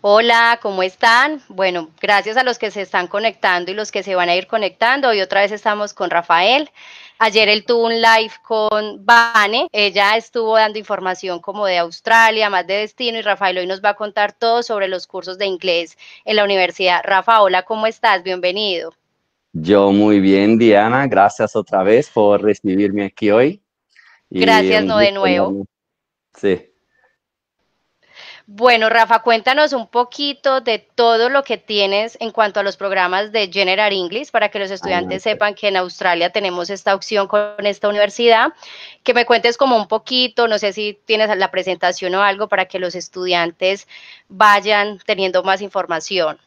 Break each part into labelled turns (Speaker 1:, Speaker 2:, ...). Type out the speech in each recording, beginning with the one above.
Speaker 1: Hola, ¿cómo están? Bueno, gracias a los que se están conectando y los que se van a ir conectando. Hoy otra vez estamos con Rafael. Ayer él tuvo un live con Vane. Ella estuvo dando información como de Australia, más de destino, y Rafael hoy nos va a contar todo sobre los cursos de inglés en la universidad. Rafa, hola, ¿cómo estás? Bienvenido.
Speaker 2: Yo muy bien, Diana. Gracias otra vez por recibirme aquí hoy.
Speaker 1: gracias, no de nuevo. Sí. Bueno, Rafa, cuéntanos un poquito de todo lo que tienes en cuanto a los programas de General English para que los estudiantes sepan que en Australia tenemos esta opción con esta universidad. Que me cuentes como un poquito, no sé si tienes la presentación o algo para que los estudiantes vayan teniendo más información.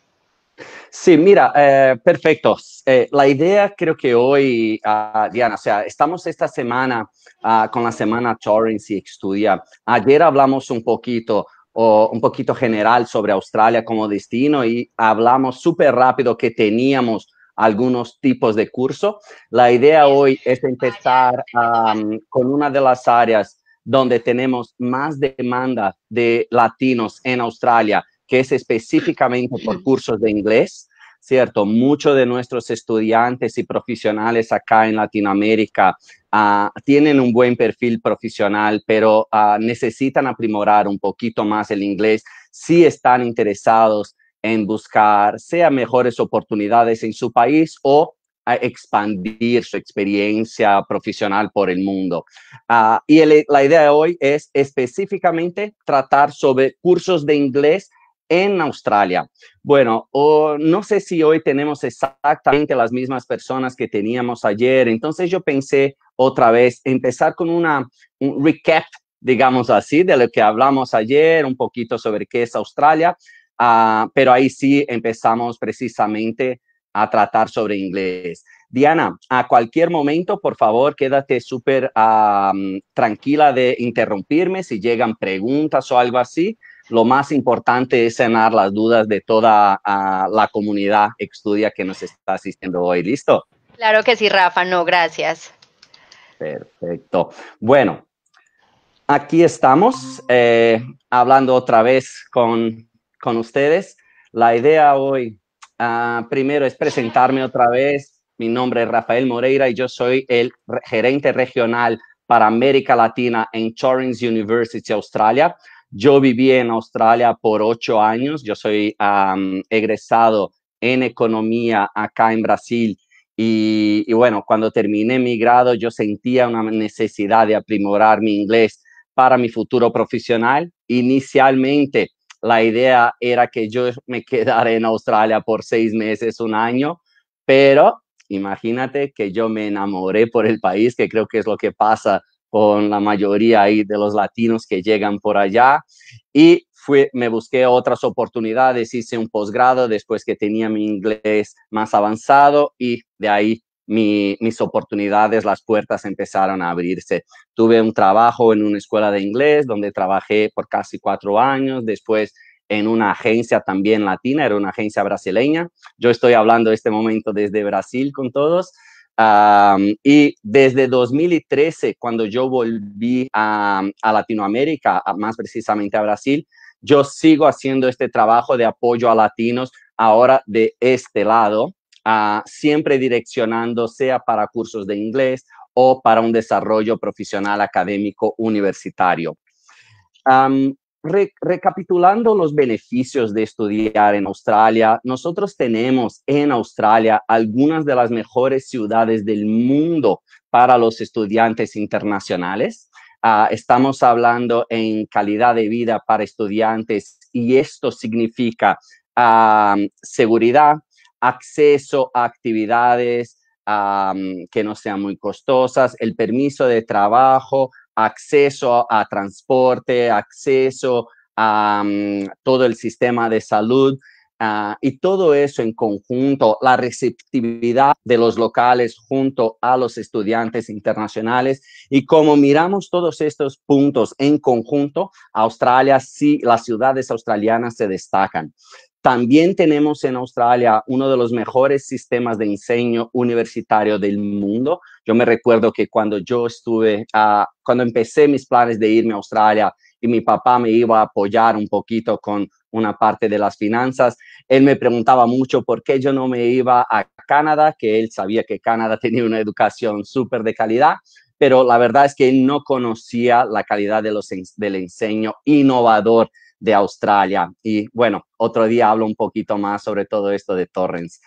Speaker 2: Sí, mira, eh, perfecto. Eh, la idea creo que hoy, ah, Diana, o sea, estamos esta semana ah, con la semana Torrens y Estudia. Ayer hablamos un poquito o un poquito general sobre Australia como destino y hablamos súper rápido que teníamos algunos tipos de curso. La idea hoy es empezar ah, con una de las áreas donde tenemos más demanda de latinos en Australia, que es específicamente por cursos de inglés. ¿cierto? Muchos de nuestros estudiantes y profesionales acá en Latinoamérica ah, tienen un buen perfil profesional, pero ah, necesitan aprimorar un poquito más el inglés si están interesados en buscar, sea mejores oportunidades en su país o ah, expandir su experiencia profesional por el mundo. y la idea de hoy es específicamente tratar sobre cursos de inglés en Australia. Bueno, no sé si hoy tenemos exactamente las mismas personas que teníamos ayer, entonces yo pensé otra vez empezar con una, un recap, digamos así, de lo que hablamos ayer, un poquito sobre qué es Australia, ah, pero ahí sí empezamos precisamente a tratar sobre inglés. Diana, a cualquier momento, por favor, quédate súper tranquila de interrumpirme si llegan preguntas o algo así lo más importante es sanar las dudas de toda ah, la comunidad estudia que nos está asistiendo hoy. ¿Listo?
Speaker 1: Claro que sí, Rafa, no, gracias.
Speaker 2: Perfecto. Bueno, aquí estamos eh, hablando otra vez con, ustedes. La idea hoy, ah, primero, es presentarme otra vez. Mi nombre es Rafael Moreira y yo soy el gerente regional para América Latina en Torrens University, Australia. Yo viví en Australia por ocho años, yo soy egresado en economía acá en Brasil y, bueno, cuando terminé mi grado yo sentía una necesidad de aprimorar mi inglés para mi futuro profesional. Inicialmente la idea era que yo me quedara en Australia por seis meses, un año, pero imagínate que yo me enamoré por el país, que creo que es lo que pasa con la mayoría ahí de los latinos que llegan por allá y me busqué otras oportunidades, hice un posgrado después que tenía mi inglés más avanzado y de ahí mis oportunidades, las puertas empezaron a abrirse. Tuve un trabajo en una escuela de inglés donde trabajé por casi cuatro años, después en una agencia también latina, era una agencia brasileña. Yo estoy hablando este momento desde Brasil con todos y desde 2013, cuando yo volví a, Latinoamérica, más precisamente a Brasil, yo sigo haciendo este trabajo de apoyo a latinos ahora de este lado, ah, siempre direccionando sea para cursos de inglés o para un desarrollo profesional académico universitario recapitulando los beneficios de estudiar en Australia, nosotros tenemos en Australia algunas de las mejores ciudades del mundo para los estudiantes internacionales. Ah, estamos hablando en calidad de vida para estudiantes y esto significa ah, seguridad, acceso a actividades ah, que no sean muy costosas, el permiso de trabajo, acceso a transporte, acceso a mm, todo el sistema de salud. Ah, y todo eso en conjunto, la receptividad de los locales junto a los estudiantes internacionales. Y como miramos todos estos puntos en conjunto, Australia sí, las ciudades australianas se destacan. También tenemos en Australia uno de los mejores sistemas de enseño universitario del mundo. Yo me recuerdo que cuando yo estuve, ah, cuando empecé mis planes de irme a Australia y mi papá me iba a apoyar un poquito con una parte de las finanzas, él me preguntaba mucho por qué yo no me iba a Canadá, que él sabía que Canadá tenía una educación súper de calidad, pero la verdad es que él no conocía la calidad del enseño innovador de Australia. Y bueno, otro día hablo un poquito más sobre todo esto de Torrens.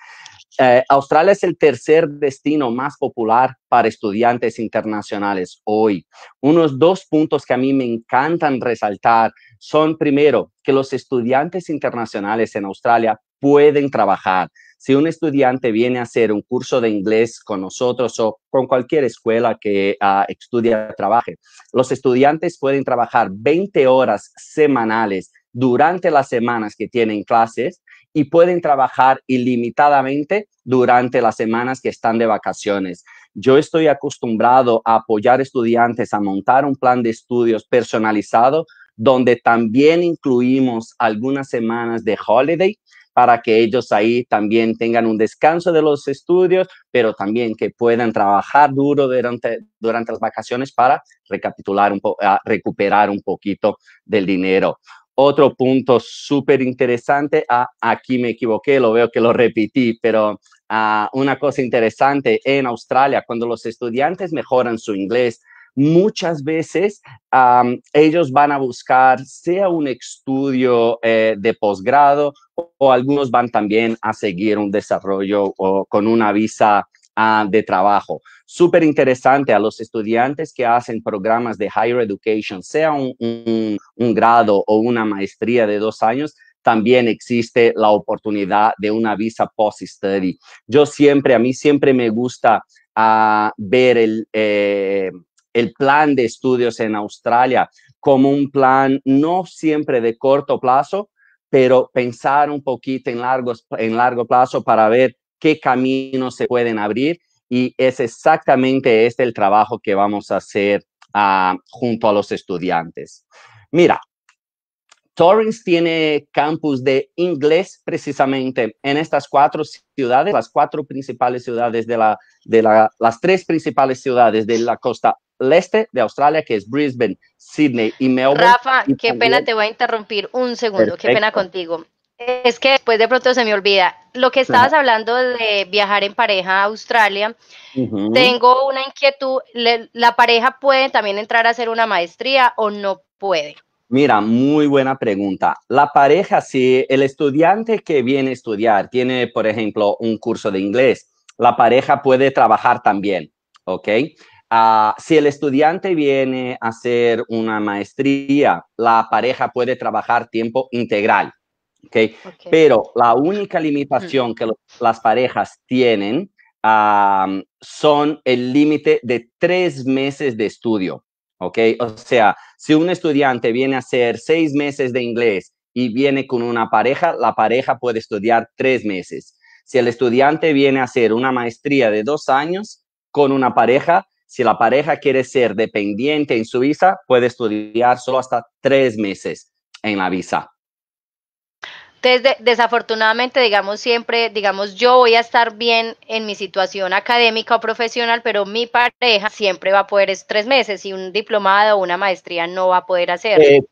Speaker 2: Eh, Australia es el tercer destino más popular para estudiantes internacionales hoy. Unos dos puntos que a mí me encantan resaltar son, primero, que los estudiantes internacionales en Australia pueden trabajar. Si un estudiante viene a hacer un curso de inglés con nosotros o con cualquier escuela que estudie ah, estudia, trabaje, los estudiantes pueden trabajar 20 horas semanales durante las semanas que tienen clases y pueden trabajar ilimitadamente durante las semanas que están de vacaciones. Yo estoy acostumbrado a apoyar estudiantes a montar un plan de estudios personalizado donde también incluimos algunas semanas de holiday para que ellos ahí también tengan un descanso de los estudios, pero también que puedan trabajar duro durante, durante las vacaciones para recapitular un recuperar un poquito del dinero. Otro punto súper interesante, ah, aquí me equivoqué, lo veo que lo repetí, pero ah, una cosa interesante en Australia, cuando los estudiantes mejoran su inglés, muchas veces ellos van a buscar sea un estudio eh, de posgrado o, algunos van también a seguir un desarrollo o con una visa ah, de trabajo. Súper interesante a los estudiantes que hacen programas de higher education, sea un, grado o una maestría de dos años, también existe la oportunidad de una visa post-study. Yo siempre, a mí siempre me gusta ah, ver el, eh, el plan de estudios en Australia como un plan no siempre de corto plazo, pero pensar un poquito en, en largo plazo para ver qué caminos se pueden abrir. Y es exactamente este el trabajo que vamos a hacer ah, junto a los estudiantes. Mira, Torrens tiene campus de inglés precisamente en estas cuatro ciudades, las cuatro principales ciudades de la, de las tres principales ciudades de la costa el este de Australia, que es Brisbane, Sydney y Melbourne. Rafa, qué pena te
Speaker 1: voy a interrumpir un segundo, qué pena contigo. Es que después de pronto se me olvida. Lo que estabas hablando de viajar en pareja a Australia, tengo una inquietud. ¿La pareja puede también entrar a hacer una maestría o no puede?
Speaker 2: Mira, muy buena pregunta. La pareja, si el estudiante que viene a estudiar tiene, por ejemplo, un curso de inglés, la pareja puede trabajar también, ¿ok? Ah, si el estudiante viene a hacer una maestría, la pareja puede trabajar tiempo integral. ¿okay? Pero la única limitación mm. que las parejas tienen son el límite de tres meses de estudio. ¿okay? O sea, si un estudiante viene a hacer seis meses de inglés y viene con una pareja, la pareja puede estudiar tres meses. Si el estudiante viene a hacer una maestría de dos años con una pareja, si la pareja quiere ser dependiente en su visa, puede estudiar solo hasta tres meses en la visa.
Speaker 1: desafortunadamente, digamos, siempre, digamos, yo voy a estar bien en mi situación académica o profesional, pero mi pareja siempre va a poder es tres meses y un diplomado o una maestría no va a poder hacer. Eh,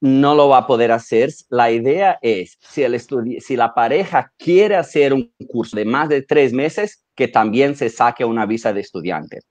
Speaker 2: no lo va a poder hacer. La idea es, si, el si la pareja quiere hacer un curso de más de tres meses, que también se saque una visa de estudiante.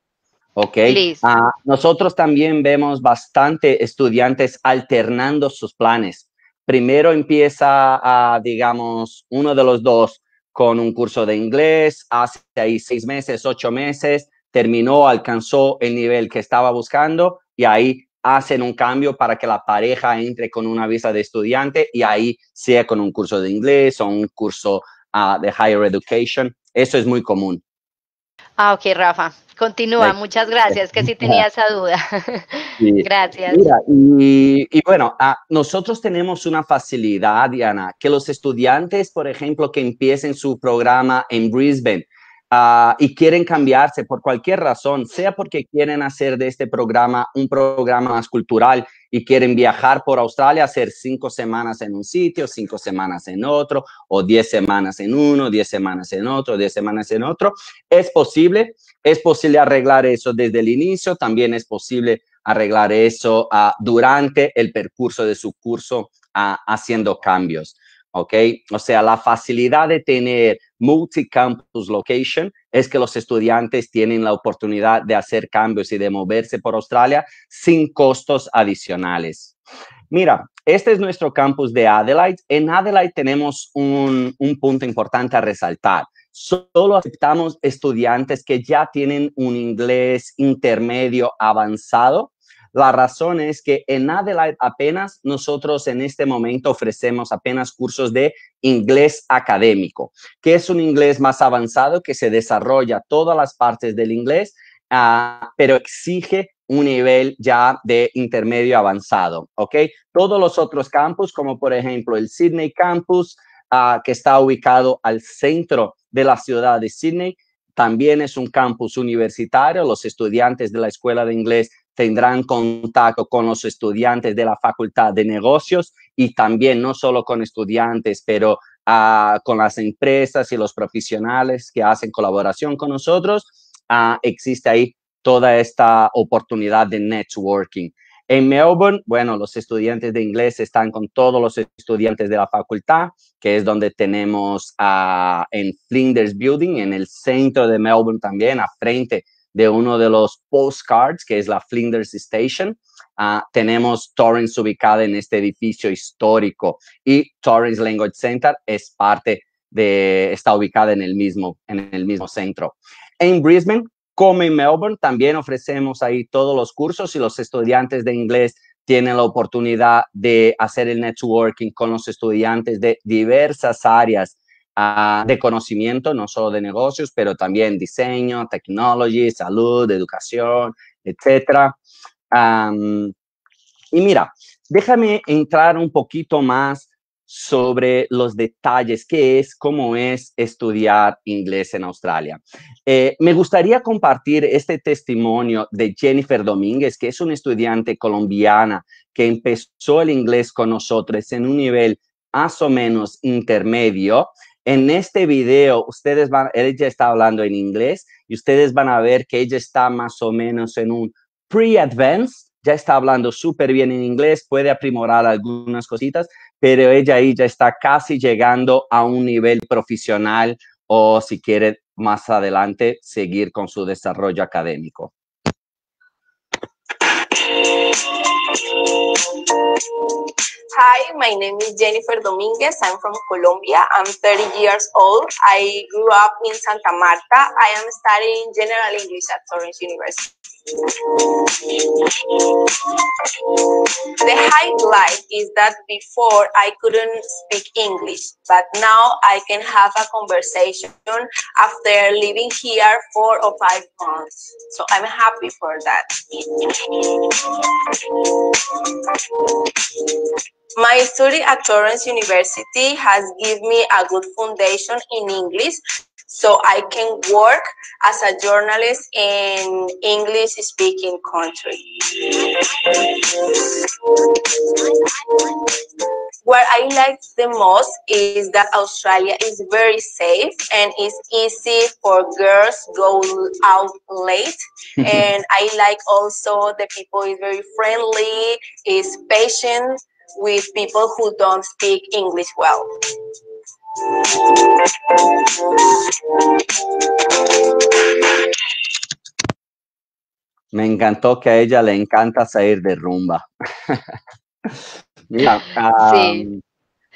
Speaker 2: ¿ok? Ah, nosotros también vemos bastante estudiantes alternando sus planes. Primero empieza, digamos, uno de los dos con un curso de inglés, hace ahí seis meses, ocho meses, terminó, alcanzó el nivel que estaba buscando y ahí hacen un cambio para que la pareja entre con una visa de estudiante y ahí sea con un curso de inglés o un curso ah, de higher education. Eso es muy común.
Speaker 1: Ah, ok, Rafa. Continúa, muchas gracias, que sí tenía esa duda.
Speaker 2: gracias. y, bueno, ah, nosotros tenemos una facilidad, Diana, que los estudiantes, por ejemplo, que empiecen su programa en Brisbane, Ah, y quieren cambiarse por cualquier razón, sea porque quieren hacer de este programa un programa más cultural y quieren viajar por Australia, hacer cinco semanas en un sitio, cinco semanas en otro, o diez semanas en uno, diez semanas en otro, diez semanas en otro, es posible, es posible arreglar eso desde el inicio, también es posible arreglar eso ah, durante el percurso de su curso ah, haciendo cambios. ¿ok? O sea, la facilidad de tener multi-campus location es que los estudiantes tienen la oportunidad de hacer cambios y de moverse por Australia sin costos adicionales. Mira, este es nuestro campus de Adelaide. En Adelaide tenemos un, un punto importante a resaltar solo aceptamos estudiantes que ya tienen un inglés intermedio avanzado la razón es que en Adelaide apenas nosotros en este momento ofrecemos apenas cursos de inglés académico, que es un inglés más avanzado que se desarrolla todas las partes del inglés, ah, pero exige un nivel ya de intermedio avanzado, ¿ok? Todos los otros campus, como por ejemplo el Sydney Campus, ah, que está ubicado al centro de la ciudad de Sydney, también es un campus universitario. Los estudiantes de la Escuela de Inglés tendrán contacto con los estudiantes de la Facultad de Negocios y también no solo con estudiantes, pero ah, con las empresas y los profesionales que hacen colaboración con nosotros. Ah, existe ahí toda esta oportunidad de networking. En Melbourne, bueno, los estudiantes de inglés están con todos los estudiantes de la facultad, que es donde tenemos ah, en Flinders Building, en el centro de Melbourne también, a frente de uno de los postcards, que es la Flinders Station. Ah, tenemos Torrens ubicada en este edificio histórico y Torrens Language Center es parte de, está ubicada en el mismo, en el mismo centro. En Brisbane, como en Melbourne, también ofrecemos ahí todos los cursos y los estudiantes de inglés tienen la oportunidad de hacer el networking con los estudiantes de diversas áreas de conocimiento, no solo de negocios, pero también diseño, tecnología, salud, educación, etc. y mira, déjame entrar un poquito más sobre los detalles, qué es, cómo es estudiar inglés en Australia. Eh, me gustaría compartir este testimonio de Jennifer Domínguez, que es una estudiante colombiana que empezó el inglés con nosotros en un nivel más o menos intermedio en este video, ustedes van, ella está hablando en inglés y ustedes van a ver que ella está más o menos en un pre advance ya está hablando súper bien en inglés, puede aprimorar algunas cositas, pero ella ahí ya está casi llegando a un nivel profesional o si quiere más adelante seguir con su desarrollo académico.
Speaker 3: Hi, my name is Jennifer Dominguez. I'm from Colombia. I'm 30 years old. I grew up in Santa Marta. I am studying General English at Torrance University. The highlight is that before I couldn't speak English, but now I can have a conversation after living here four or five months. So I'm happy for that. My study at Torrance University has given me a good foundation in English so I can work as a journalist in English speaking country. what I like the most is that Australia is very safe and it's easy for girls go out late. and I like also the people is very friendly, is patient with people who don't speak English well.
Speaker 2: Me encantó que a ella le encanta salir de rumba.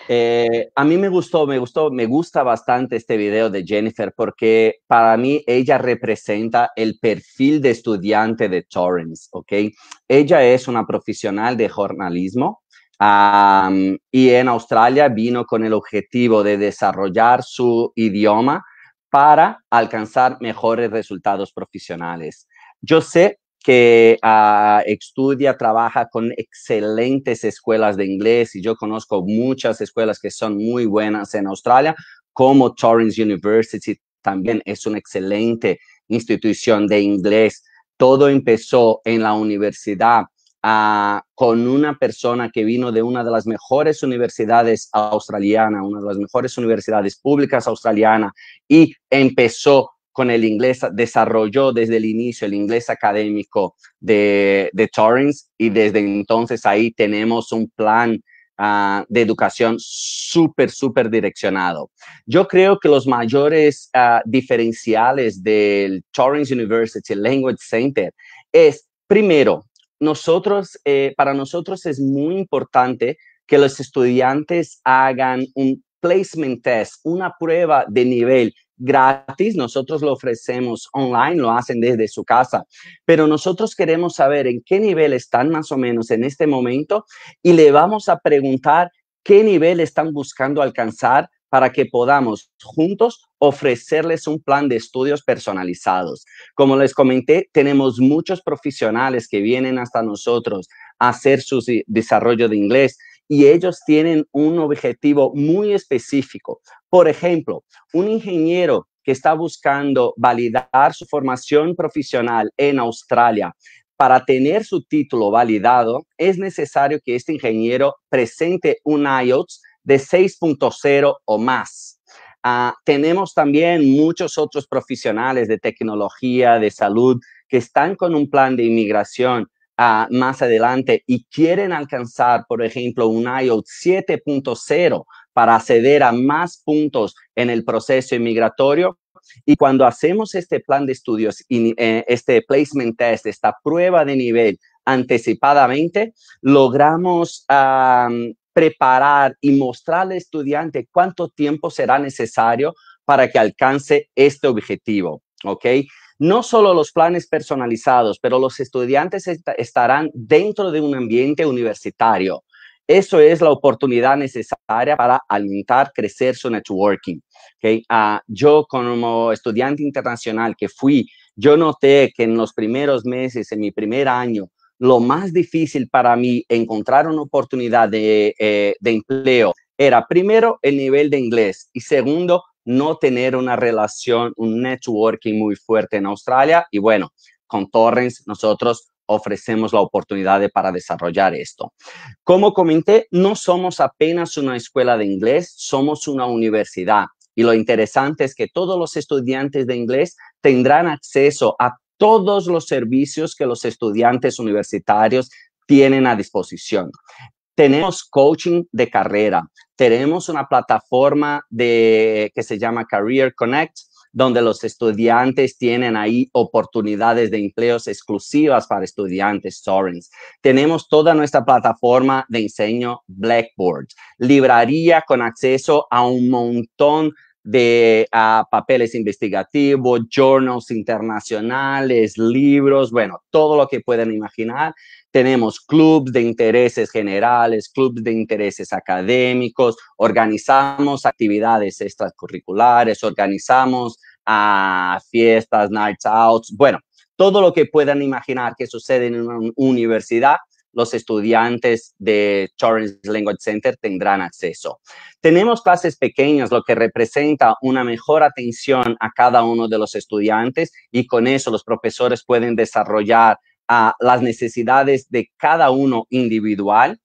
Speaker 2: Eh, a mí me gustó, me gustó, me gusta bastante este video de Jennifer porque para mí ella representa el perfil de estudiante de Torrens, ¿ok? Ella es una profesional de jornalismo, y en Australia vino con el objetivo de desarrollar su idioma para alcanzar mejores resultados profesionales. Yo sé que ah, estudia, trabaja con excelentes escuelas de inglés y yo conozco muchas escuelas que son muy buenas en Australia, como Torrens University también es una excelente institución de inglés. Todo empezó en la universidad ah, con una persona que vino de una de las mejores universidades australianas, una de las mejores universidades públicas australianas, y empezó con el inglés, desarrolló desde el inicio el inglés académico de, de Torrens y desde entonces ahí tenemos un plan ah, de educación súper, súper direccionado. Yo creo que los mayores ah, diferenciales del Torrens University Language Center es, primero, nosotros, eh, para nosotros es muy importante que los estudiantes hagan un placement test, una prueba de nivel gratis, nosotros lo ofrecemos online, lo hacen desde su casa, pero nosotros queremos saber en qué nivel están más o menos en este momento y le vamos a preguntar qué nivel están buscando alcanzar para que podamos juntos ofrecerles un plan de estudios personalizados. Como les comenté, tenemos muchos profesionales que vienen hasta nosotros a hacer su desarrollo de inglés, y ellos tienen un objetivo muy específico. Por ejemplo, un ingeniero que está buscando validar su formación profesional en Australia. Para tener su título validado, es necesario que este ingeniero presente un IELTS de 6.0 o más. Ah, tenemos también muchos otros profesionales de tecnología, de salud, que están con un plan de inmigración Ah, más adelante y quieren alcanzar, por ejemplo, un IOT 7.0 para acceder a más puntos en el proceso inmigratorio. Y cuando hacemos este plan de estudios, y, eh, este placement test, esta prueba de nivel anticipadamente, logramos preparar y mostrar al estudiante cuánto tiempo será necesario para que alcance este objetivo. ¿Ok? no solo los planes personalizados, pero los estudiantes estarán dentro de un ambiente universitario. Eso es la oportunidad necesaria para alimentar, crecer su networking. Ah, yo como estudiante internacional que fui, yo noté que en los primeros meses, en mi primer año, lo más difícil para mí encontrar una oportunidad de eh, empleo era primero el nivel de inglés y segundo no tener una relación, un networking muy fuerte en Australia. Y bueno, con Torrens nosotros ofrecemos la oportunidad para desarrollar esto. Como comenté, no somos apenas una escuela de inglés, somos una universidad. Y lo interesante es que todos los estudiantes de inglés tendrán acceso a todos los servicios que los estudiantes universitarios tienen a disposición. Tenemos coaching de carrera, tenemos una plataforma de, que se llama Career Connect, donde los estudiantes tienen ahí oportunidades de empleos exclusivas para estudiantes Sorens. Tenemos toda nuestra plataforma de enseño Blackboard, librería con acceso a un montón de ah, papeles investigativos, journals internacionales, libros, bueno, todo lo que puedan imaginar. Tenemos clubes de intereses generales, clubes de intereses académicos, organizamos actividades extracurriculares, organizamos ah, fiestas, nights out, bueno, todo lo que puedan imaginar que sucede en una universidad, los estudiantes de Torrance Language Center tendrán acceso. Tenemos clases pequeñas, lo que representa una mejor atención a cada uno de los estudiantes y con eso los profesores pueden desarrollar ah, las necesidades de cada uno individual.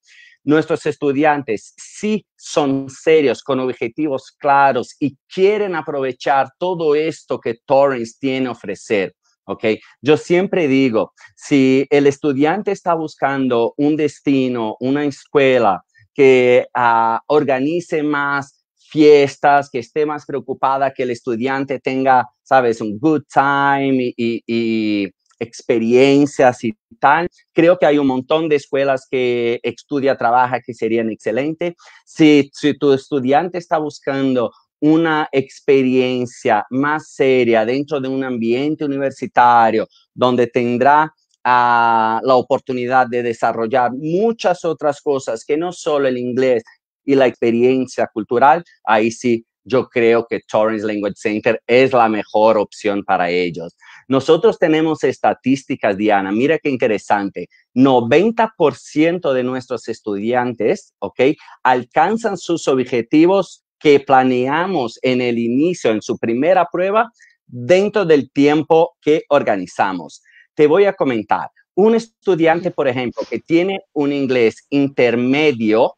Speaker 2: Nuestros estudiantes sí son serios, con objetivos claros y quieren aprovechar todo esto que Torrance tiene a ofrecer. ¿ok? Yo siempre digo, si el estudiante está buscando un destino, una escuela que ah, organice más fiestas, que esté más preocupada, que el estudiante tenga, sabes, un good time y, experiencias y tal. Creo que hay un montón de escuelas que estudia, trabaja, que serían excelentes. si tu estudiante está buscando una experiencia más seria dentro de un ambiente universitario donde tendrá ah, la oportunidad de desarrollar muchas otras cosas que no solo el inglés y la experiencia cultural, ahí sí yo creo que Torrance Language Center es la mejor opción para ellos. Nosotros tenemos estadísticas, Diana, mira qué interesante. 90% de nuestros estudiantes, ¿ok? Alcanzan sus objetivos que planeamos en el inicio, en su primera prueba, dentro del tiempo que organizamos. Te voy a comentar, un estudiante, por ejemplo, que tiene un inglés intermedio,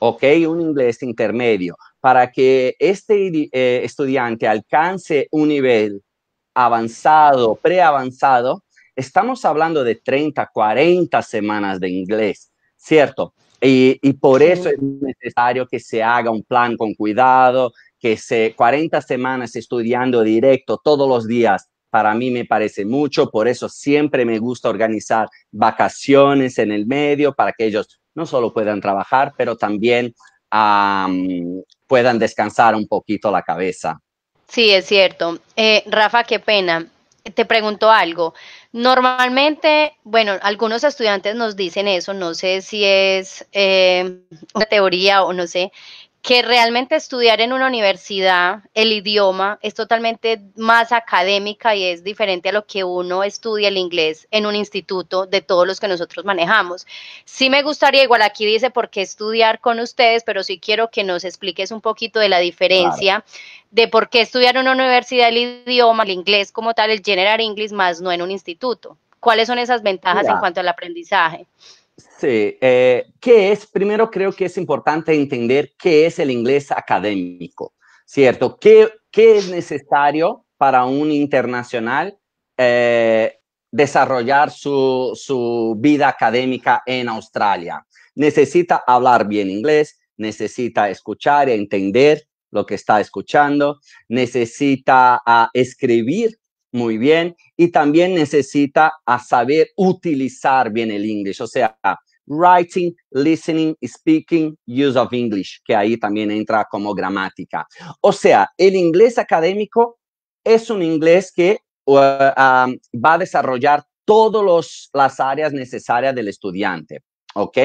Speaker 2: ¿ok? Un inglés intermedio, para que este eh, estudiante alcance un nivel avanzado, preavanzado, estamos hablando de 30, 40 semanas de inglés, ¿cierto? Y, por eso es necesario que se haga un plan con cuidado, que se 40 semanas estudiando directo todos los días. Para mí me parece mucho, por eso siempre me gusta organizar vacaciones en el medio para que ellos no solo puedan trabajar, pero también puedan descansar un poquito la cabeza.
Speaker 1: Sí, es cierto. Eh, Rafa, qué pena. Te pregunto algo. Normalmente, bueno, algunos estudiantes nos dicen eso, no sé si es eh, una teoría o no sé, que realmente estudiar en una universidad el idioma es totalmente más académica y es diferente a lo que uno estudia el inglés en un instituto de todos los que nosotros manejamos. Sí me gustaría, igual aquí dice por qué estudiar con ustedes, pero sí quiero que nos expliques un poquito de la diferencia de por qué estudiar en una universidad el idioma, el inglés como tal, el general inglés más no en un instituto. ¿Cuáles son esas ventajas en cuanto al aprendizaje?
Speaker 2: Sí, eh, ¿qué es? Primero creo que es importante entender qué es el inglés académico, ¿cierto? ¿Qué, es necesario para un internacional eh, desarrollar su, vida académica en Australia? Necesita hablar bien inglés, necesita escuchar y entender lo que está escuchando, necesita ah, escribir muy bien. Y también necesita a saber utilizar bien el inglés, o sea, writing, listening, speaking, use of English, que ahí también entra como gramática. O sea, el inglés académico es un inglés que uh, um, va a desarrollar todas las áreas necesarias del estudiante, ¿ok?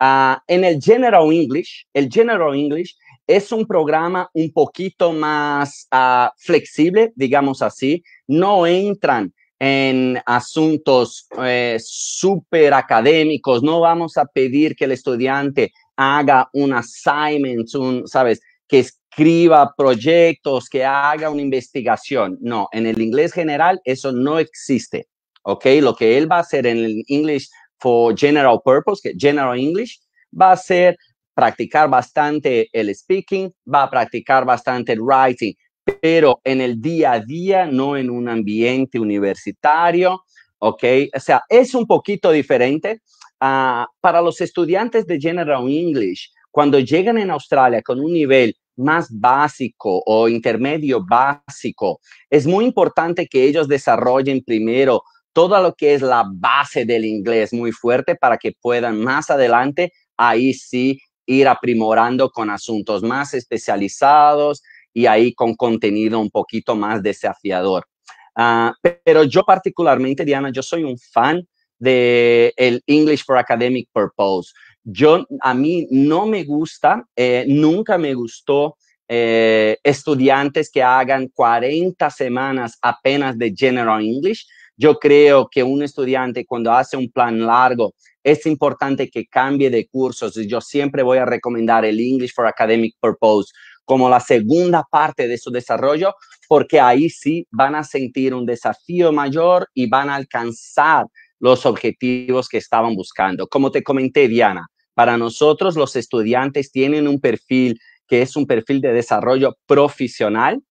Speaker 2: Ah, en el General English, el General English es un programa un poquito más ah, flexible, digamos así. No entran en asuntos super eh, súper académicos. No vamos a pedir que el estudiante haga un assignment, ¿sabes? Que escriba proyectos, que haga una investigación. No, en el inglés general eso no existe. ¿Ok? Lo que él va a hacer en el English for General Purpose, que General English, va a ser practicar bastante el speaking, va a practicar bastante el writing, pero en el día a día, no en un ambiente universitario, ¿ok? O sea, es un poquito diferente. Ah, para los estudiantes de General English, cuando llegan en Australia con un nivel más básico o intermedio básico, es muy importante que ellos desarrollen primero todo lo que es la base del inglés muy fuerte para que puedan más adelante ahí sí ir aprimorando con asuntos más especializados y ahí con contenido un poquito más desafiador. Ah, pero yo particularmente, Diana, yo soy un fan de el English for Academic Purpose. Yo, a mí no me gusta, eh, nunca me gustó eh, estudiantes que hagan 40 semanas apenas de General English. Yo creo que un estudiante cuando hace un plan largo es importante que cambie de cursos. Yo siempre voy a recomendar el English for Academic Purpose como la segunda parte de su desarrollo, porque ahí sí van a sentir un desafío mayor y van a alcanzar los objetivos que estaban buscando. Como te comenté, Diana, para nosotros los estudiantes tienen un perfil que es un perfil de desarrollo profesional,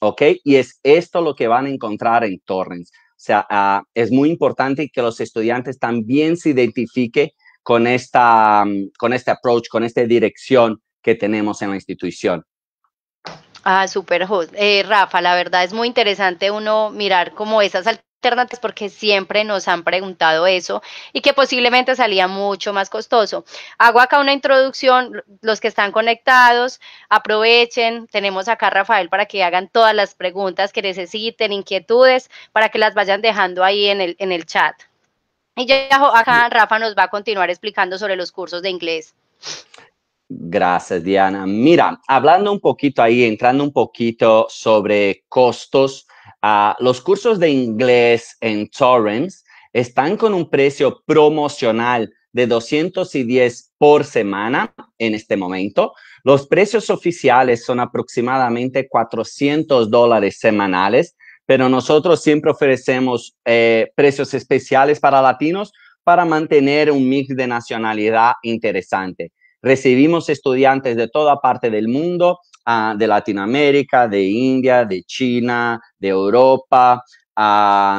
Speaker 2: ¿ok? Y es esto lo que van a encontrar en Torrens. O sea, ah, es muy importante que los estudiantes también se identifiquen con, esta, mm, con este approach, con esta dirección que tenemos
Speaker 1: en la institución. Ah, súper, eh, Rafa, la verdad es muy interesante uno mirar como esas alternativas porque siempre nos han preguntado eso y que posiblemente salía mucho más costoso. Hago acá una introducción, los que están conectados, aprovechen, tenemos acá Rafael para que hagan todas las preguntas que necesiten, inquietudes, para que las vayan dejando ahí en el, en el chat. Y ya acá Rafa nos va a continuar explicando sobre los cursos de inglés.
Speaker 2: Gracias, Diana. Mira, hablando un poquito ahí, entrando un poquito sobre costos, Ah, los cursos de inglés en Torrens están con un precio promocional de 210 por semana en este momento. Los precios oficiales son aproximadamente 400 dólares semanales, pero nosotros siempre ofrecemos eh, precios especiales para latinos para mantener un mix de nacionalidad interesante. Recibimos estudiantes de toda parte del mundo de Latinoamérica, de India, de China, de Europa,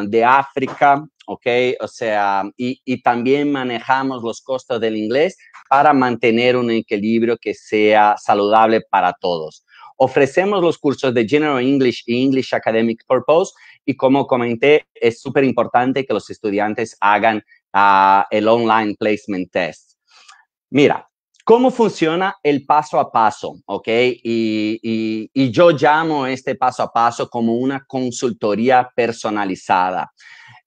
Speaker 2: de África, ¿ok? O sea, y, también manejamos los costos del inglés para mantener un equilibrio que sea saludable para todos. Ofrecemos los cursos de General English y English Academic Purpose y como comenté, es súper importante que los estudiantes hagan ah, el online placement test. Mira, ¿Cómo funciona el paso a paso? ¿Ok? Y, yo llamo este paso a paso como una consultoría personalizada.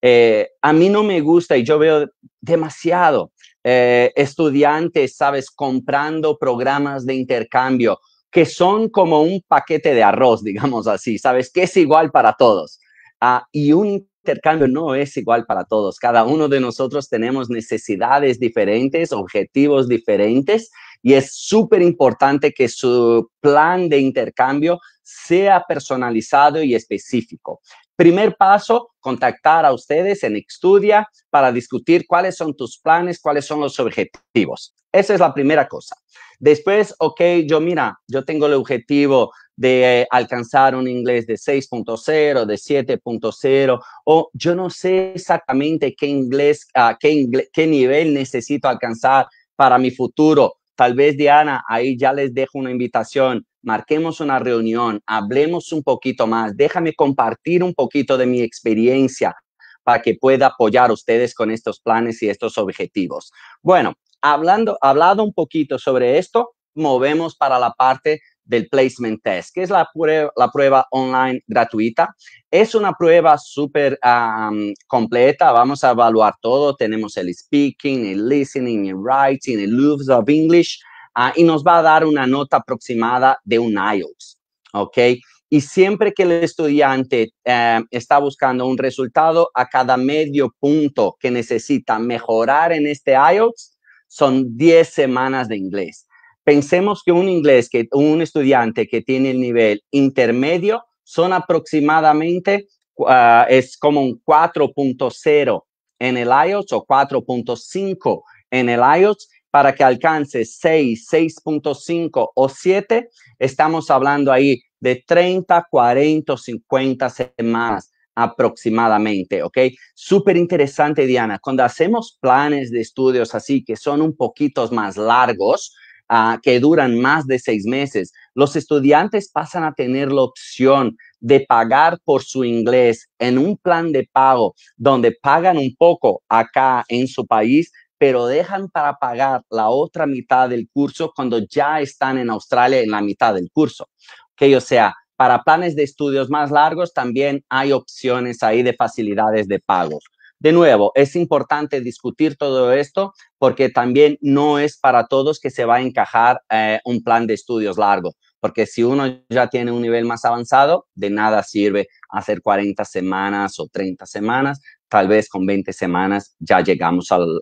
Speaker 2: Eh, a mí no me gusta y yo veo demasiado eh, estudiantes, ¿sabes?, comprando programas de intercambio que son como un paquete de arroz, digamos así, ¿sabes?, que es igual para todos. Ah, y un intercambio no es igual para todos. Cada uno de nosotros tenemos necesidades diferentes, objetivos diferentes y es súper importante que su plan de intercambio sea personalizado y específico. Primer paso, contactar a ustedes en estudia para discutir cuáles son tus planes, cuáles son los objetivos. Esa es la primera cosa. Después, ok, yo mira, yo tengo el objetivo de eh, alcanzar un inglés de 6.0, de 7.0, o yo no sé exactamente qué inglés, ah, qué, qué nivel necesito alcanzar para mi futuro. Tal vez, Diana, ahí ya les dejo una invitación. Marquemos una reunión, hablemos un poquito más, déjame compartir un poquito de mi experiencia para que pueda apoyar a ustedes con estos planes y estos objetivos. Bueno, hablando, hablado un poquito sobre esto, movemos para la parte del placement test, que es la prueba, la prueba online gratuita. Es una prueba súper completa, vamos a evaluar todo, tenemos el speaking, el listening, el writing, el use of English, ah, y nos va a dar una nota aproximada de un IELTS, ¿ok? Y siempre que el estudiante eh, está buscando un resultado, a cada medio punto que necesita mejorar en este IELTS, son 10 semanas de inglés. Pensemos que un inglés, que un estudiante que tiene el nivel intermedio son aproximadamente, ah, es como un 4.0 en el IELTS o 4.5 en el IELTS para que alcance 6, 6.5 o 7, estamos hablando ahí de 30, 40, 50 semanas aproximadamente, ¿ok? Súper interesante, Diana. Cuando hacemos planes de estudios así, que son un poquito más largos, Ah, que duran más de seis meses, los estudiantes pasan a tener la opción de pagar por su inglés en un plan de pago donde pagan un poco acá en su país, pero dejan para pagar la otra mitad del curso cuando ya están en Australia en la mitad del curso. Que o sea, para planes de estudios más largos también hay opciones ahí de facilidades de pago. De nuevo, es importante discutir todo esto porque también no es para todos que se va a encajar eh, un plan de estudios largo, porque si uno ya tiene un nivel más avanzado, de nada sirve hacer 40 semanas o 30 semanas, tal vez con 20 semanas ya llegamos al,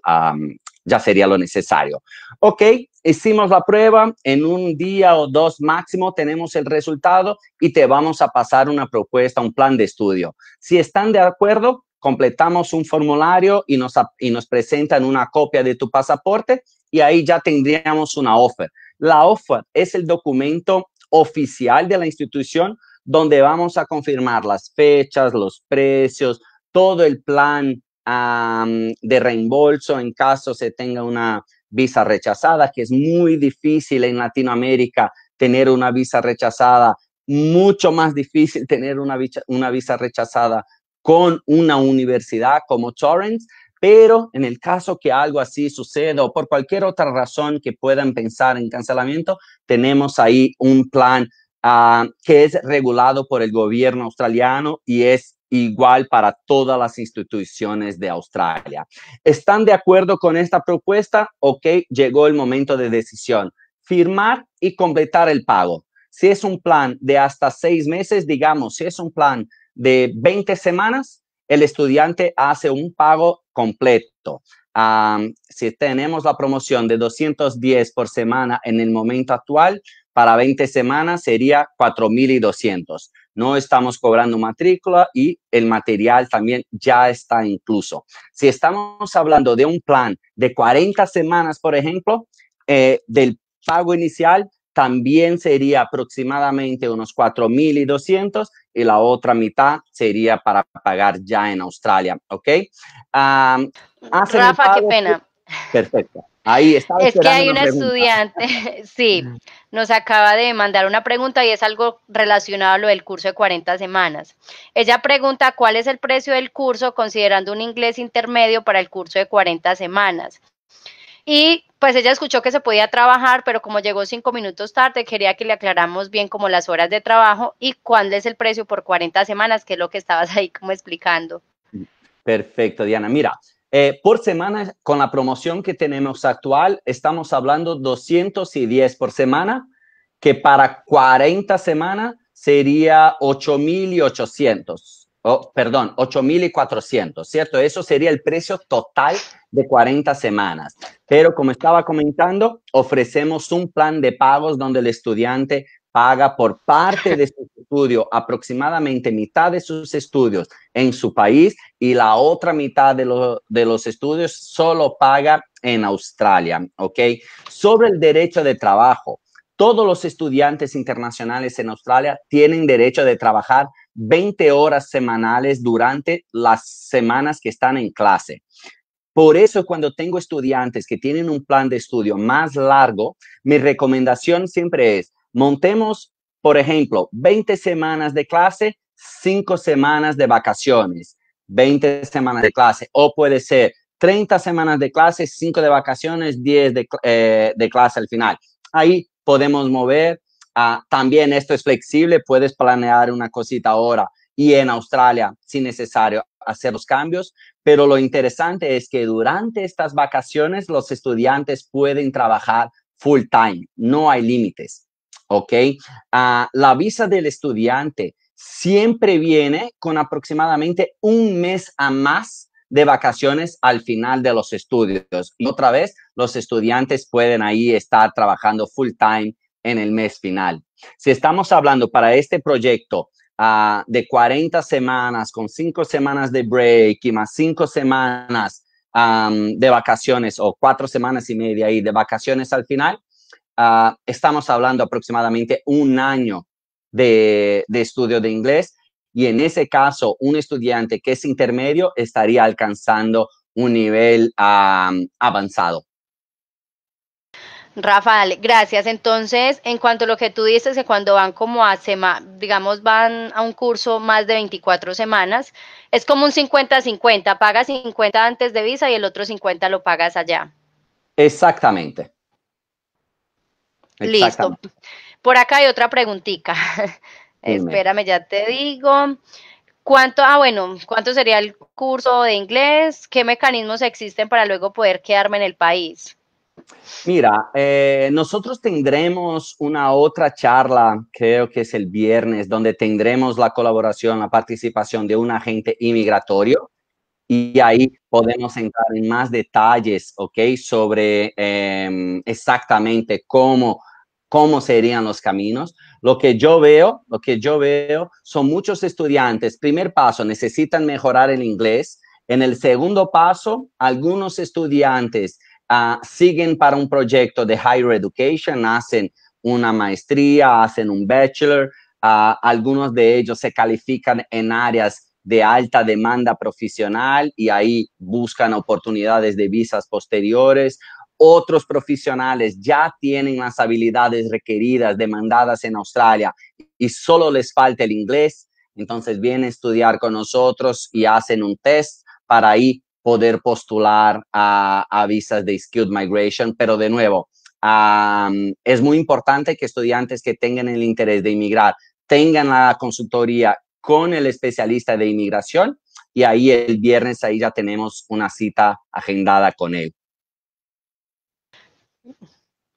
Speaker 2: ya sería lo necesario. Ok, hicimos la prueba, en un día o dos máximo tenemos el resultado y te vamos a pasar una propuesta, un plan de estudio. Si están de acuerdo, completamos un formulario y nos, y nos presentan una copia de tu pasaporte y ahí ya tendríamos una offer. La offer es el documento oficial de la institución donde vamos a confirmar las fechas, los precios, todo el plan de reembolso en caso se tenga una visa rechazada, que es muy difícil en Latinoamérica tener una visa rechazada, mucho más difícil tener una una visa rechazada con una universidad como Torrance, pero en el caso que algo así suceda o por cualquier otra razón que puedan pensar en cancelamiento, tenemos ahí un plan ah, que es regulado por el gobierno australiano y es igual para todas las instituciones de Australia. ¿Están de acuerdo con esta propuesta? Ok, llegó el momento de decisión. Firmar y completar el pago. Si es un plan de hasta seis meses, digamos, si es un plan de 20 semanas, el estudiante hace un pago completo. si tenemos la promoción de 210 por semana en el momento actual, para 20 semanas sería 4.200. No estamos cobrando matrícula y el material también ya está incluso. Si estamos hablando de un plan de 40 semanas, por ejemplo, eh, del pago inicial también sería aproximadamente unos 4.200 y la otra mitad sería para pagar ya en Australia, ¿ok? Rafa, qué pena. Perfecto. Ahí está. Es que hay un
Speaker 1: estudiante, sí, nos acaba de mandar una pregunta y es algo relacionado a lo del curso de 40 semanas. Ella pregunta cuál es el precio del curso considerando un inglés intermedio para el curso de 40 semanas y pues ella escuchó que se podía trabajar, pero como llegó cinco minutos tarde, quería que le aclaramos bien como las horas de trabajo y cuál es el precio por 40 semanas, que es lo que estabas ahí como explicando.
Speaker 2: Perfecto, Diana. Mira, eh, por semana, con la promoción que tenemos actual, estamos hablando 210 por semana, que para 40 semanas sería 8,800 oh, perdón, 8.400, ¿cierto? Eso sería el precio total de 40 semanas. Pero como estaba comentando, ofrecemos un plan de pagos donde el estudiante paga por parte de su estudio aproximadamente mitad de sus estudios en su país y la otra mitad de, de los estudios solo paga en Australia, ¿ok? Sobre el derecho de trabajo, todos los estudiantes internacionales en Australia tienen derecho de trabajar 20 horas semanales durante las semanas que están en clase. Por eso cuando tengo estudiantes que tienen un plan de estudio más largo, mi recomendación siempre es, montemos, por ejemplo, 20 semanas de clase, 5 semanas de vacaciones, 20 semanas de clase, o puede ser 30 semanas de clase, 5 de vacaciones, 10 de, eh, de clase al final. Ahí podemos mover Ah, también esto es flexible, puedes planear una cosita ahora y en Australia, si necesario, hacer los cambios. Pero lo interesante es que durante estas vacaciones los estudiantes pueden trabajar full time, no hay límites. ¿Ok? Ah, la visa del estudiante siempre viene con aproximadamente un mes a más de vacaciones al final de los estudios. Y otra vez, los estudiantes pueden ahí estar trabajando full time en el mes final. Si estamos hablando para este proyecto ah, de 40 semanas, con 5 semanas de break y más 5 semanas de vacaciones o 4 semanas y media y de vacaciones al final, ah, estamos hablando aproximadamente un año de, estudio de inglés y en ese caso un estudiante que es intermedio estaría alcanzando un nivel avanzado.
Speaker 1: Rafael, gracias. Entonces, en cuanto a lo que tú dices, que cuando van como a digamos, van a un curso más de 24 semanas, es como un 50-50, pagas 50 antes de visa y el otro 50 lo pagas allá.
Speaker 2: Exactamente. Listo.
Speaker 1: Por acá hay otra preguntita.
Speaker 3: Espérame,
Speaker 1: ya te digo. ¿Cuánto, ah, bueno, cuánto sería el curso de inglés? ¿Qué mecanismos existen para luego poder quedarme en el país?
Speaker 2: Mira, eh, nosotros tendremos una otra charla, creo que es el viernes, donde tendremos la colaboración, la participación de un agente inmigratorio y ahí podemos entrar en más detalles, ¿ok? Sobre em, exactamente cómo, cómo serían los caminos. Lo que yo veo, lo que yo veo son muchos estudiantes, primer paso, necesitan mejorar el inglés. En el segundo paso, algunos estudiantes Ah, siguen para un proyecto de higher education, hacen una maestría, hacen un bachelor, ah, algunos de ellos se califican en áreas de alta demanda profesional y ahí buscan oportunidades de visas posteriores. Otros profesionales ya tienen las habilidades requeridas, demandadas en Australia y solo les falta el inglés. Entonces vienen a estudiar con nosotros y hacen un test para ahí poder postular a, visas de skilled migration, pero de nuevo, es muy importante que estudiantes que tengan el interés de inmigrar tengan la consultoría con el especialista de inmigración y ahí el viernes ahí ya tenemos una cita agendada con él.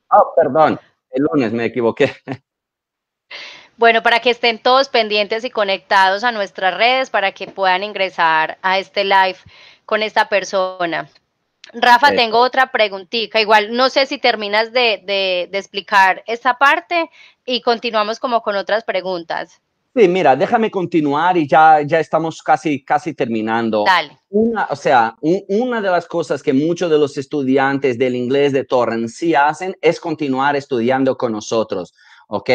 Speaker 2: Ah, perdón, el lunes me equivoqué.
Speaker 1: Bueno, para que estén todos pendientes y conectados a nuestras redes, para que puedan ingresar a este live con esta persona. Rafa, tengo otra preguntita. Igual, no sé si terminas de, explicar esta parte y continuamos como con otras preguntas.
Speaker 2: Sí, mira, déjame continuar y ya, ya estamos casi, casi terminando.
Speaker 1: Dale. Una, o
Speaker 2: sea, una de las cosas que muchos de los estudiantes del inglés de Torrens sí hacen es continuar estudiando con nosotros, ¿ok?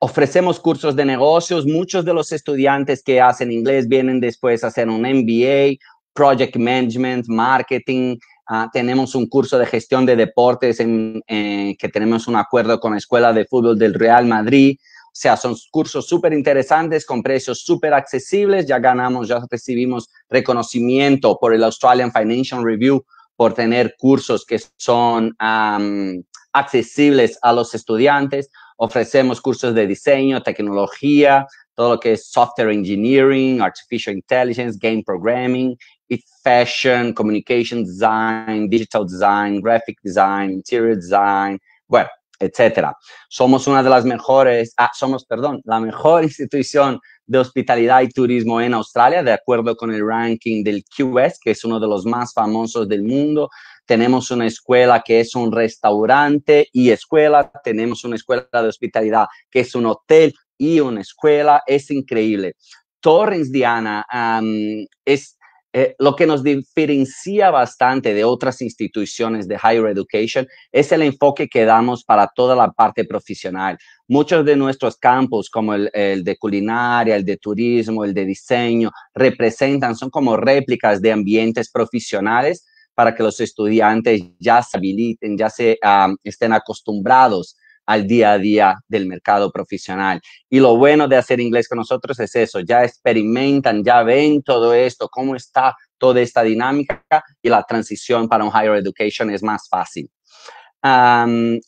Speaker 2: ofrecemos cursos de negocios. Muchos de los estudiantes que hacen inglés vienen después a hacer un MBA, Project Management, Marketing. Ah, tenemos un curso de gestión de deportes en, eh, que tenemos un acuerdo con la Escuela de Fútbol del Real Madrid. O sea, son cursos súper interesantes con precios súper accesibles. Ya ganamos, ya recibimos reconocimiento por el Australian Financial Review por tener cursos que son accesibles a los estudiantes. Ofrecemos cursos de diseño, tecnología, todo lo que es software engineering, artificial intelligence, game programming, fashion, communication design, digital design, graphic design, interior design, bueno, etcétera. Somos una de las mejores, ah, somos, perdón, la mejor institución de hospitalidad y turismo en Australia, de acuerdo con el ranking del QS, que es uno de los más famosos del mundo, tenemos una escuela que es un restaurante y escuela, tenemos una escuela de hospitalidad que es un hotel y una escuela, es increíble. Torrens Diana es eh, lo que nos diferencia bastante de otras instituciones de higher education es el enfoque que damos para toda la parte profesional. Muchos de nuestros campos, como el de culinaria, el de turismo, el de diseño, representan, son como réplicas de ambientes profesionales para que los estudiantes ya se habiliten, ya se estén acostumbrados al día a día del mercado profesional. Y lo bueno de hacer inglés con nosotros es eso, ya experimentan, ya ven todo esto, cómo está toda esta dinámica y la transición para un higher education es más fácil.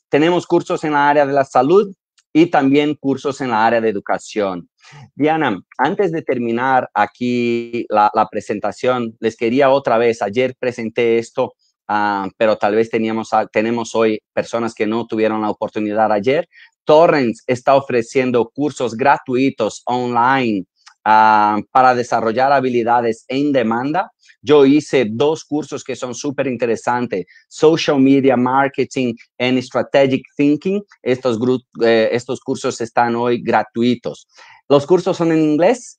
Speaker 2: tenemos cursos en la área de la salud y también cursos en la área de educación. Diana, antes de terminar aquí la, presentación, les quería otra vez, ayer presenté esto, ah, pero tal vez teníamos, tenemos hoy personas que no tuvieron la oportunidad ayer. Torrens está ofreciendo cursos gratuitos online ah, para desarrollar habilidades en demanda. Yo hice dos cursos que son súper interesantes, Social Media Marketing and Strategic Thinking. estos eh, cursos están hoy gratuitos. Los cursos son en inglés,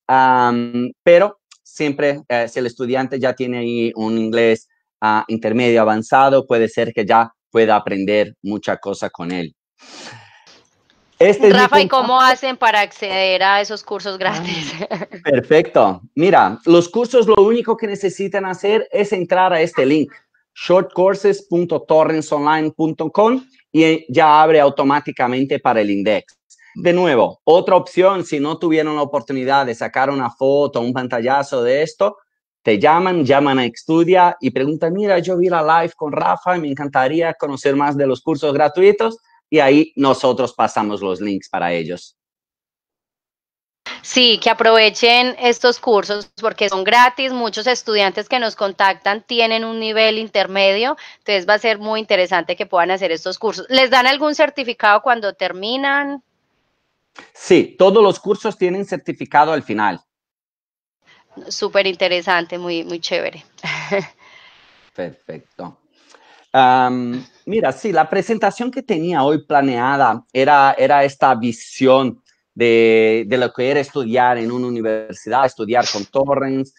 Speaker 2: pero siempre eh, si el estudiante ya tiene ahí un inglés ah, intermedio avanzado, puede ser que ya pueda aprender mucha cosa con él. Este Rafa, ¿y
Speaker 1: cómo hacen para acceder a esos cursos ah, gratis?
Speaker 2: Perfecto. Mira, los cursos lo único que necesitan hacer es entrar a este link, shortcourses.torrensonline.com y ya abre automáticamente para el index. De nuevo, otra opción, si no tuvieron la oportunidad de sacar una foto, un pantallazo de esto, te llaman, llaman a Estudia y preguntan, mira, yo vi la live con Rafa y me encantaría conocer más de los cursos gratuitos y ahí nosotros pasamos los links para ellos.
Speaker 1: Sí, que aprovechen estos cursos porque son gratis. Muchos estudiantes que nos contactan tienen un nivel intermedio, entonces va a ser muy interesante que puedan hacer estos cursos. ¿Les dan algún certificado cuando terminan?
Speaker 2: Sí, todos los cursos tienen certificado al final.
Speaker 1: Súper interesante, muy, muy chévere.
Speaker 2: Perfecto. mira, sí, la presentación que tenía hoy planeada era, esta visión de, lo que era estudiar en una universidad, estudiar con Torrens,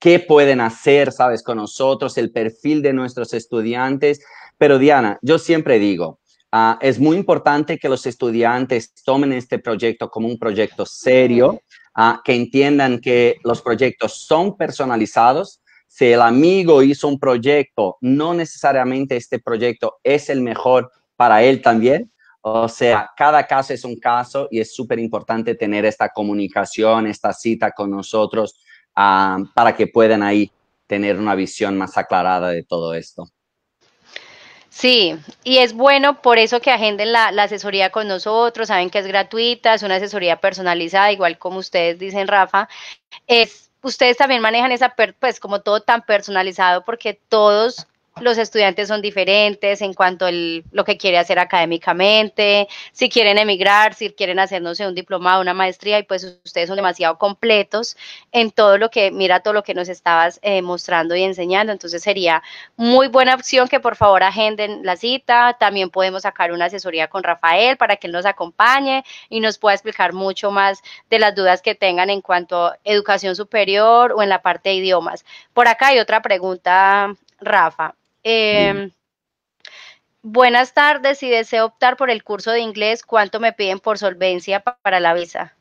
Speaker 2: qué pueden hacer, sabes, con nosotros, el perfil de nuestros estudiantes. Pero Diana, yo siempre digo, Ah, es muy importante que los estudiantes tomen este proyecto como un proyecto serio, ah, que entiendan que los proyectos son personalizados. Si el amigo hizo un proyecto, no necesariamente este proyecto es el mejor para él también. O sea, cada caso es un caso y es súper importante tener esta comunicación, esta cita con nosotros ah, para que puedan ahí tener una visión más aclarada de todo esto.
Speaker 1: Sí, y es bueno por eso que agenden la, la, asesoría con nosotros, saben que es gratuita, es una asesoría personalizada, igual como ustedes dicen, Rafa. Es, ustedes también manejan esa, pues como todo tan personalizado, porque todos los estudiantes son diferentes en cuanto a lo que quiere hacer académicamente, si quieren emigrar, si quieren hacernos un un diplomado, una maestría, y pues ustedes son demasiado completos en todo lo que, mira todo lo que nos estabas eh, mostrando y enseñando, entonces sería muy buena opción que por favor agenden la cita, también podemos sacar una asesoría con Rafael para que él nos acompañe y nos pueda explicar mucho más de las dudas que tengan en cuanto a educación superior o en la parte de idiomas. Por acá hay otra pregunta, Rafa. Em, buenas tardes, si deseo optar por el curso de inglés, ¿cuánto me piden por solvencia para la visa?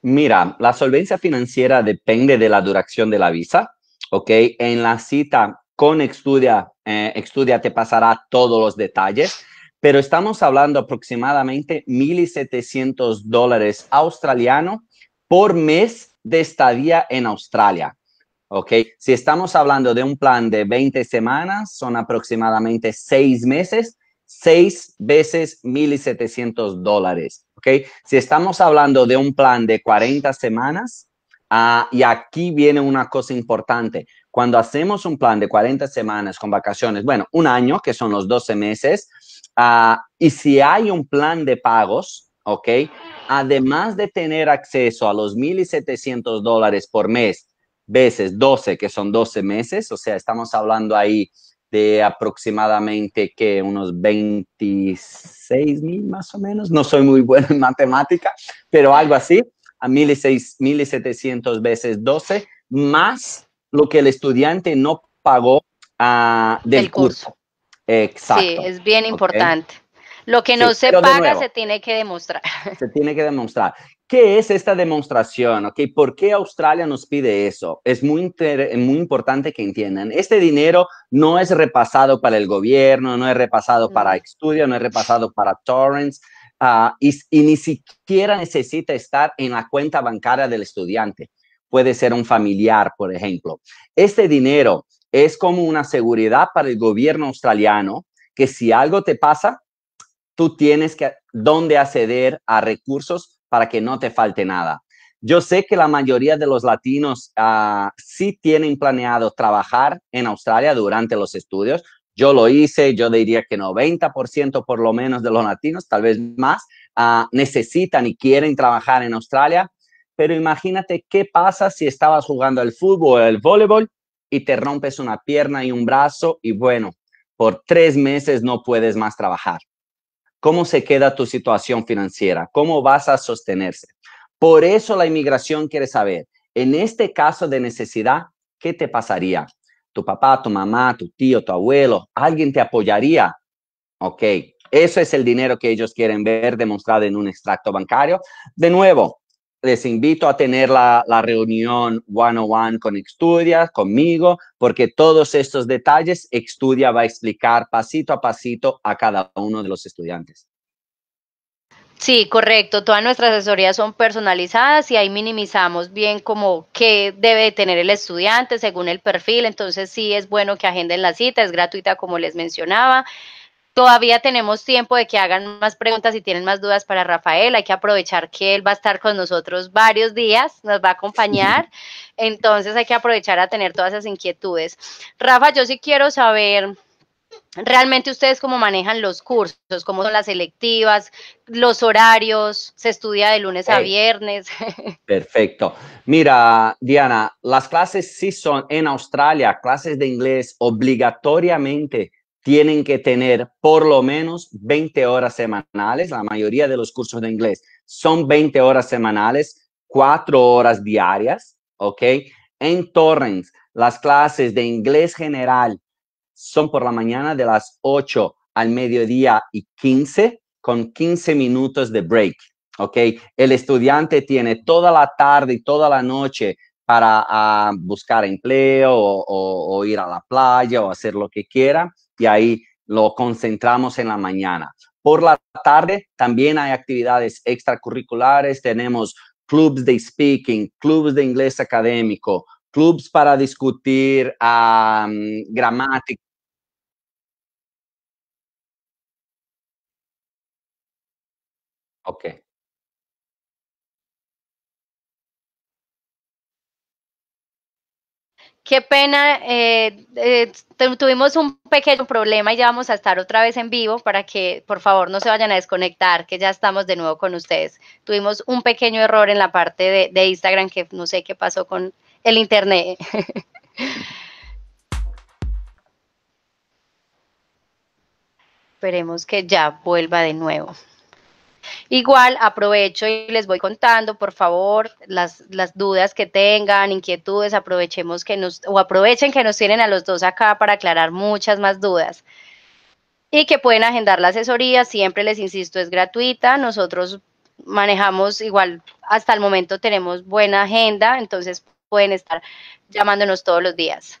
Speaker 2: Mira, la solvencia financiera depende de la duración de la visa, ¿ok? En la cita con Estudia, Estudia eh, te pasará todos los detalles, pero estamos hablando aproximadamente 1.700 dólares australianos por mes de estadía en Australia. ¿ok? Si estamos hablando de un plan de 20 semanas, son aproximadamente 6 meses, 6 veces 1.700 dólares, ¿ok? Si estamos hablando de un plan de 40 semanas, ah, y aquí viene una cosa importante, cuando hacemos un plan de 40 semanas con vacaciones, bueno, un año, que son los 12 meses, ah, y si hay un plan de pagos, ¿ok? Además de tener acceso a los 1.700 dólares por mes veces 12, que son 12 meses, o sea, estamos hablando ahí de aproximadamente que unos 26 mil más o menos, no soy muy bueno en matemática, pero algo así, a setecientos veces 12, más lo que el estudiante no pagó a ah, del curso. Exacto. Sí, es bien importante.
Speaker 1: Lo que no se paga se tiene que demostrar.
Speaker 2: Se tiene que demostrar. ¿Qué es esta demostración? ¿Okay? ¿Por qué Australia nos pide eso? Es muy, muy importante que entiendan. Este dinero no es repasado para el gobierno, no es repasado para estudio, no es repasado para torrents ah, y, ni siquiera necesita estar en la cuenta bancaria del estudiante. Puede ser un familiar, por ejemplo. Este dinero es como una seguridad para el gobierno australiano que si algo te pasa, tú tienes que dónde acceder a recursos para que no te falte nada. Yo sé que la mayoría de los latinos ah, sí tienen planeado trabajar en Australia durante los estudios. Yo lo hice, yo diría que 90% por lo menos de los latinos, tal vez más, ah, necesitan y quieren trabajar en Australia. Pero imagínate qué pasa si estabas jugando al fútbol o al voleibol y te rompes una pierna y un brazo y bueno, por tres meses no puedes más trabajar cómo se queda tu situación financiera, cómo vas a sostenerse. Por eso la inmigración quiere saber, en este caso de necesidad, ¿qué te pasaría? ¿Tu papá, tu mamá, tu tío, tu abuelo, alguien te apoyaría? Ok, eso es el dinero que ellos quieren ver demostrado en un extracto bancario. De nuevo, les invito a tener la, reunión one-on-one con Estudia conmigo, porque todos estos detalles Estudia va a explicar pasito a pasito a cada uno de los estudiantes.
Speaker 1: Sí, correcto. Todas nuestras asesorías son personalizadas y ahí minimizamos bien como qué debe tener el estudiante según el perfil. Entonces sí es bueno que agenden la cita, es gratuita como les mencionaba. Todavía tenemos tiempo de que hagan más preguntas y tienen más dudas para Rafael. Hay que aprovechar que él va a estar con nosotros varios días, nos va a acompañar. Entonces hay que aprovechar a tener todas esas inquietudes. Rafa, yo sí quiero saber realmente ustedes cómo manejan los cursos, cómo son las selectivas, los horarios, se estudia de lunes a eh. viernes.
Speaker 2: Perfecto. Mira, Diana, las clases sí son en Australia, clases de inglés obligatoriamente tienen que tener por lo menos 20 horas semanales. La mayoría de los cursos de inglés son 20 horas semanales, 4 horas diarias, ¿ok? En Torrens, las clases de inglés general son por la mañana de las 8 al mediodía y 15 con 15 minutos de break, ¿ok? El estudiante tiene toda la tarde y toda la noche para ah, buscar empleo o ir a la playa o hacer lo que quiera y ahí lo concentramos en la mañana. Por la tarde también hay actividades extracurriculares, tenemos clubs de speaking, clubs de inglés académico, clubs para discutir gramática. Ok.
Speaker 1: Qué pena, eh, eh, tuvimos un pequeño problema y ya vamos a estar otra vez en vivo para que por favor no se vayan a desconectar, que ya estamos de nuevo con ustedes. Tuvimos un pequeño error en la parte de, de Instagram que no sé qué pasó con el internet. Esperemos que ya vuelva de nuevo. Igual aprovecho y les voy contando, por favor, las, las dudas que tengan, inquietudes, aprovechemos que nos, o aprovechen que nos tienen a los dos acá para aclarar muchas más dudas y que pueden agendar la asesoría. Siempre les insisto, es gratuita. Nosotros manejamos igual, hasta el momento tenemos buena agenda, entonces pueden estar llamándonos todos los días.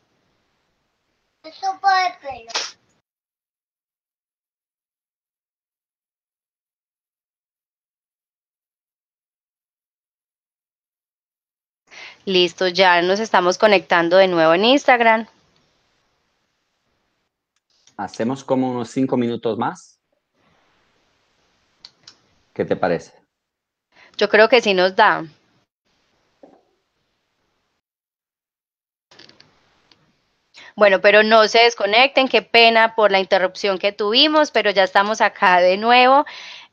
Speaker 1: Listo, ya nos estamos conectando de nuevo en Instagram.
Speaker 2: Hacemos como unos cinco minutos más. ¿Qué te parece?
Speaker 1: Yo creo que sí nos da. Bueno, pero no se desconecten, qué pena por la interrupción que tuvimos, pero ya estamos acá de nuevo.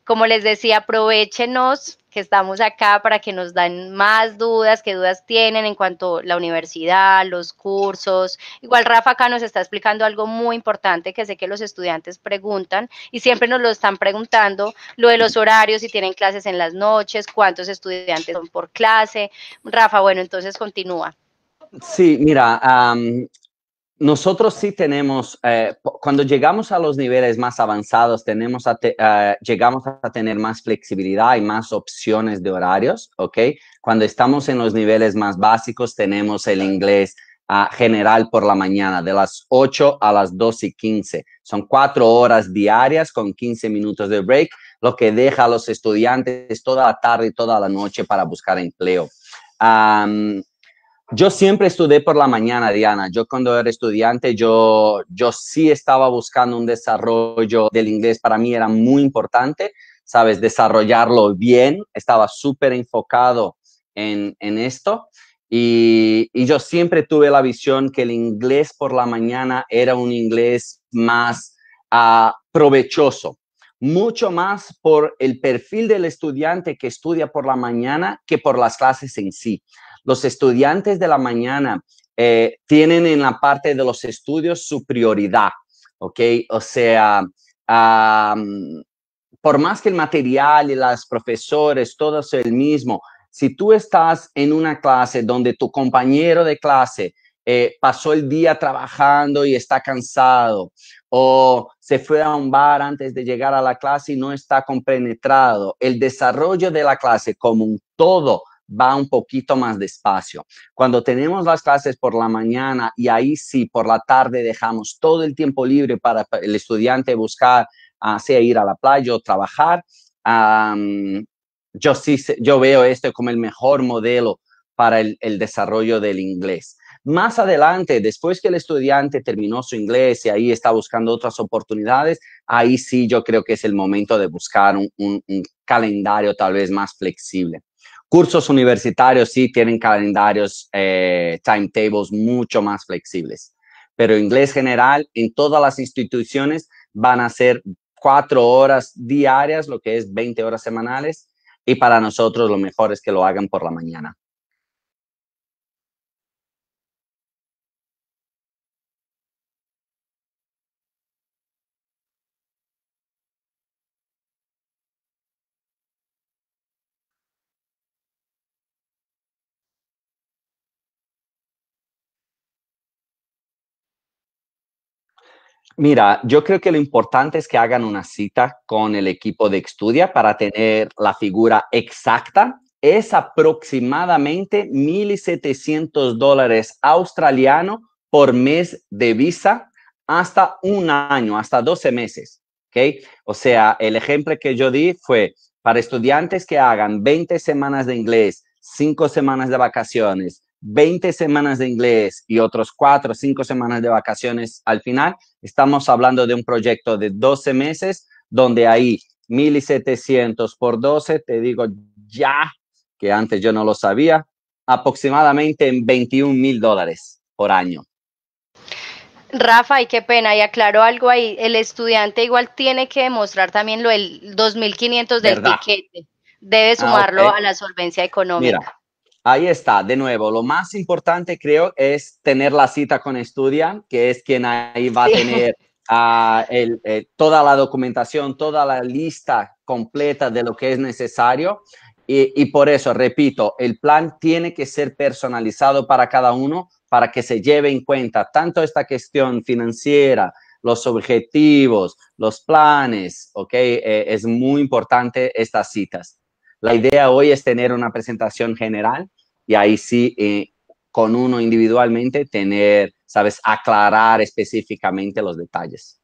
Speaker 1: Como les decía, aprovechenos que estamos acá para que nos dan más dudas, qué dudas tienen en cuanto a la universidad, los cursos. Igual Rafa acá nos está explicando algo muy importante que sé que los estudiantes preguntan y siempre nos lo están preguntando, lo de los horarios, si tienen clases en las noches, cuántos estudiantes son por clase. Rafa, bueno, entonces continúa.
Speaker 2: Sí, mira, nosotros sí tenemos, eh, cuando llegamos a los niveles más avanzados, tenemos a eh, llegamos a tener más flexibilidad y más opciones de horarios, ¿ok? Cuando estamos en los niveles más básicos, tenemos el inglés ah, general por la mañana, de las 8 a las 2 y 15. Son cuatro horas diarias con 15 minutos de break, lo que deja a los estudiantes toda la tarde y toda la noche para buscar empleo. Yo siempre estudié por la mañana, Diana. Yo cuando era estudiante, yo, yo sí estaba buscando un desarrollo del inglés. Para mí era muy importante, ¿sabes? Desarrollarlo bien. Estaba súper enfocado en, en esto. Y, yo siempre tuve la visión que el inglés por la mañana era un inglés más ah, provechoso, mucho más por el perfil del estudiante que estudia por la mañana que por las clases en sí. Los estudiantes de la mañana eh, tienen en la parte de los estudios su prioridad, ¿ok? O sea, por más que el material y las profesores, todo es el mismo, si tú estás en una clase donde tu compañero de clase eh, pasó el día trabajando y está cansado, o se fue a un bar antes de llegar a la clase y no está compenetrado. El desarrollo de la clase como un todo va un poquito más despacio. Cuando tenemos las clases por la mañana y ahí sí, por la tarde dejamos todo el tiempo libre para el estudiante buscar, ah, sea ir a la playa o trabajar, yo sí, yo veo esto como el mejor modelo para el, desarrollo del inglés. Más adelante, después que el estudiante terminó su inglés y ahí está buscando otras oportunidades, ahí sí yo creo que es el momento de buscar un calendario tal vez más flexible. Cursos universitarios sí tienen calendarios, eh, timetables mucho más flexibles, pero inglés general en todas las instituciones van a ser cuatro horas diarias, lo que es 20 horas semanales, y para nosotros lo mejor es que lo hagan por la mañana. Mira, yo creo que lo importante es que hagan una cita con el equipo de estudia para tener la figura exacta. Es aproximadamente 1.700 dólares australiano por mes de visa hasta un año, hasta 12 meses. ¿okay? O sea, el ejemplo que yo di fue para estudiantes que hagan 20 semanas de inglés, 5 semanas de vacaciones, 20 semanas de inglés y otros 4 o 5 semanas de vacaciones al final, estamos hablando de un proyecto de 12 meses donde ahí 1700 por 12, te digo ya, que antes yo no lo sabía, aproximadamente en 21 mil dólares por año.
Speaker 1: Rafa, y qué pena, y aclaró algo ahí, el estudiante igual tiene que demostrar también lo del 2.500 del ¿verdad? debe ah, sumarlo a la solvencia económica.
Speaker 2: Ahí está, de nuevo, lo más importante creo es tener la cita con Estudia, que es quien ahí va a tener ah, eh, toda la documentación, toda la lista completa de lo que es necesario. Y, por eso, repito, el plan tiene que ser personalizado para cada uno para que se lleve en cuenta tanto esta cuestión financiera, los objetivos, los planes, ¿ok? Eh, es muy importante estas citas. La idea hoy es tener una presentación general y ahí sí, eh, con uno individualmente, tener, sabes, aclarar específicamente los detalles.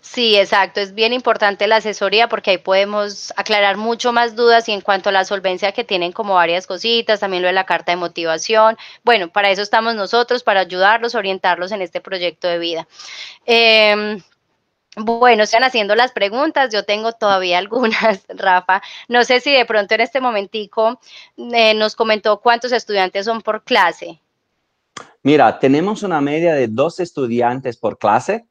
Speaker 1: Sí, exacto. Es bien importante la asesoría porque ahí podemos aclarar mucho más dudas y en cuanto a la solvencia que tienen como varias cositas, también lo de la carta de motivación. Bueno, para eso estamos nosotros, para ayudarlos, orientarlos en este proyecto de vida. Em, bueno, están haciendo las preguntas, yo tengo todavía algunas, Rafa. No sé si de pronto en este momentico eh, nos comentó cuántos estudiantes son por clase.
Speaker 2: Mira, tenemos una media de dos estudiantes por clase,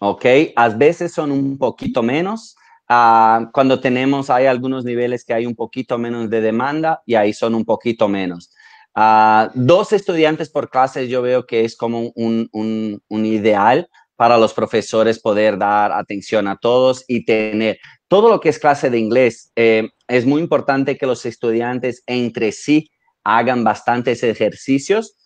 Speaker 2: ¿ok? A veces son un poquito menos. Ah, cuando tenemos, hay algunos niveles que hay un poquito menos de demanda y ahí son un poquito menos. Ah, dos estudiantes por clase yo veo que es como un, un ideal para los profesores poder dar atención a todos y tener todo lo que es clase de inglés. Eh, es muy importante que los estudiantes entre sí hagan bastantes ejercicios.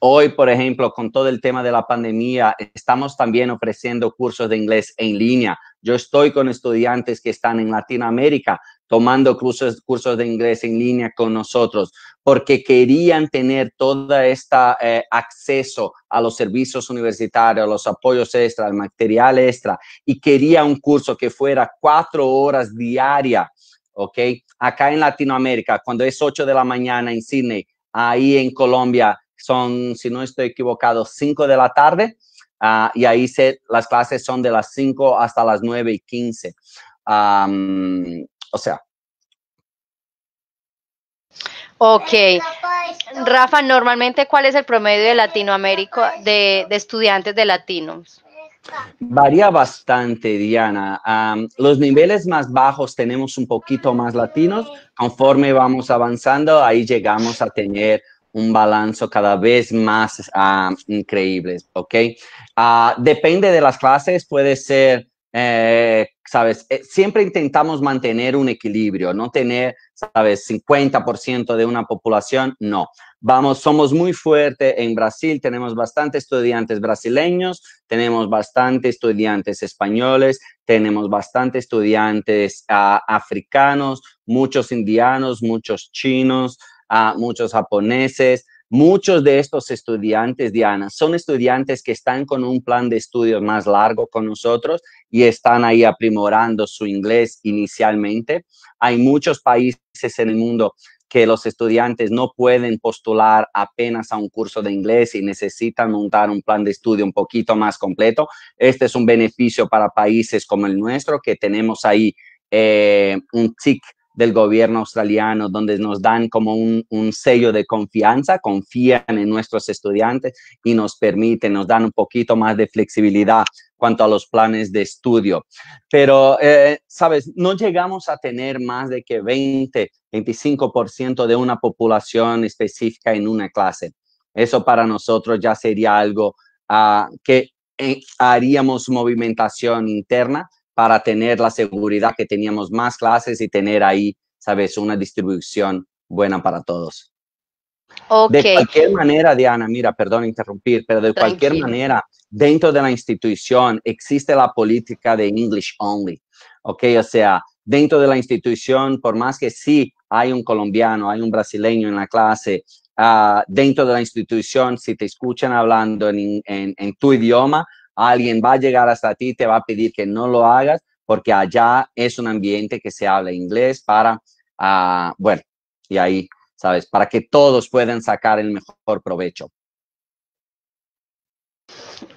Speaker 2: hoy, por ejemplo, con todo el tema de la pandemia, estamos también ofreciendo cursos de inglés en línea. Yo estoy con estudiantes que están en Latinoamérica tomando cursos, cursos de inglés en línea con nosotros, porque querían tener todo este eh, acceso a los servicios universitarios, a los apoyos extra, al material extra, y quería un curso que fuera cuatro horas diaria, ¿ok? Acá en Latinoamérica, cuando es 8 de la mañana en Sydney, ahí en Colombia son, si no estoy equivocado, 5 de la tarde, ah, y ahí se, las clases son de las 5 hasta las 9 y 15. O sea.
Speaker 1: Ok. Rafa, normalmente, ¿cuál es el promedio de Latinoamérica, de, estudiantes de latinos?
Speaker 2: Varía bastante, Diana. los niveles más bajos tenemos un poquito más latinos. Conforme vamos avanzando, ahí llegamos a tener un balance cada vez más increíbles increíble, ¿ok? Ah, depende de las clases, puede ser eh, ¿sabes? Eh, siempre intentamos mantener un equilibrio, no tener, ¿sabes? 50% de una población, no. Vamos, somos muy fuertes en Brasil, tenemos bastantes estudiantes brasileños, tenemos bastantes estudiantes españoles, tenemos bastantes estudiantes ah, africanos, muchos indianos, muchos chinos, ah, muchos japoneses, Muchos de estos estudiantes, Diana, son estudiantes que están con un plan de estudios más largo con nosotros y están ahí aprimorando su inglés inicialmente. Hay muchos países en el mundo que los estudiantes no pueden postular apenas a un curso de inglés y necesitan montar un plan de estudio un poquito más completo. Este es un beneficio para países como el nuestro, que tenemos ahí eh, un tick del gobierno australiano, donde nos dan como un, sello de confianza, confían en nuestros estudiantes y nos permiten, nos dan un poquito más de flexibilidad cuanto a los planes de estudio. Pero, eh, sabes, no llegamos a tener más de que 20, 25% de una población específica en una clase. Eso para nosotros ya sería algo ah, que eh, haríamos movimentación interna para tener la seguridad que teníamos más clases y tener ahí, sabes, una distribución buena para todos. De cualquier manera, Diana, mira, perdón interrumpir, pero de cualquier manera, dentro de la institución existe la política de English only, ¿ok? O sea, dentro de la institución, por más que sí hay un colombiano, hay un brasileño en la clase, ah, dentro de la institución, si te escuchan hablando en, tu idioma, alguien va a llegar hasta ti, te va a pedir que no lo hagas, porque allá es un ambiente que se habla inglés para, ah, bueno, y ahí ¿sabes? Para que todos puedan sacar el
Speaker 1: mejor provecho.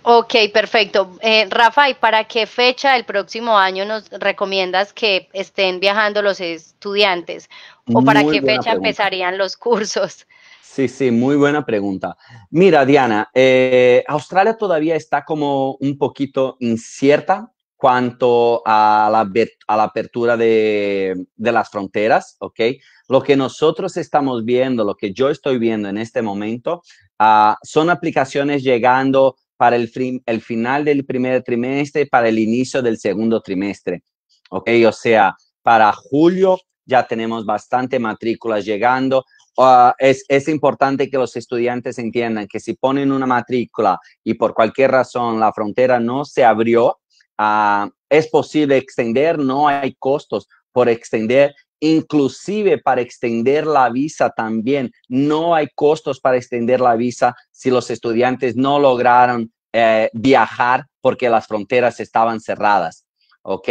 Speaker 1: Ok, perfecto. Rafael, eh, Rafa, para qué fecha el próximo año nos recomiendas que estén viajando los estudiantes? ¿O para qué fecha empezarían los cursos?
Speaker 2: Sí, sí, muy buena pregunta. Mira, Diana, eh, Australia todavía está como un poquito incierta cuanto a la, a la apertura de, las fronteras, ¿ok? Lo que nosotros estamos viendo, lo que yo estoy viendo en este momento, ah, son aplicaciones llegando para el, el final del primer trimestre, para el inicio del segundo trimestre, ¿ok? O sea, para julio ya tenemos bastante matrículas llegando, ah, es, es, importante que los estudiantes entiendan que si ponen una matrícula y por cualquier razón la frontera no se abrió, Ah, es posible extender, no hay costos por extender. Inclusive para extender la visa también, no hay costos para extender la visa si los estudiantes no lograron eh, viajar porque las fronteras estaban cerradas. ¿Ok?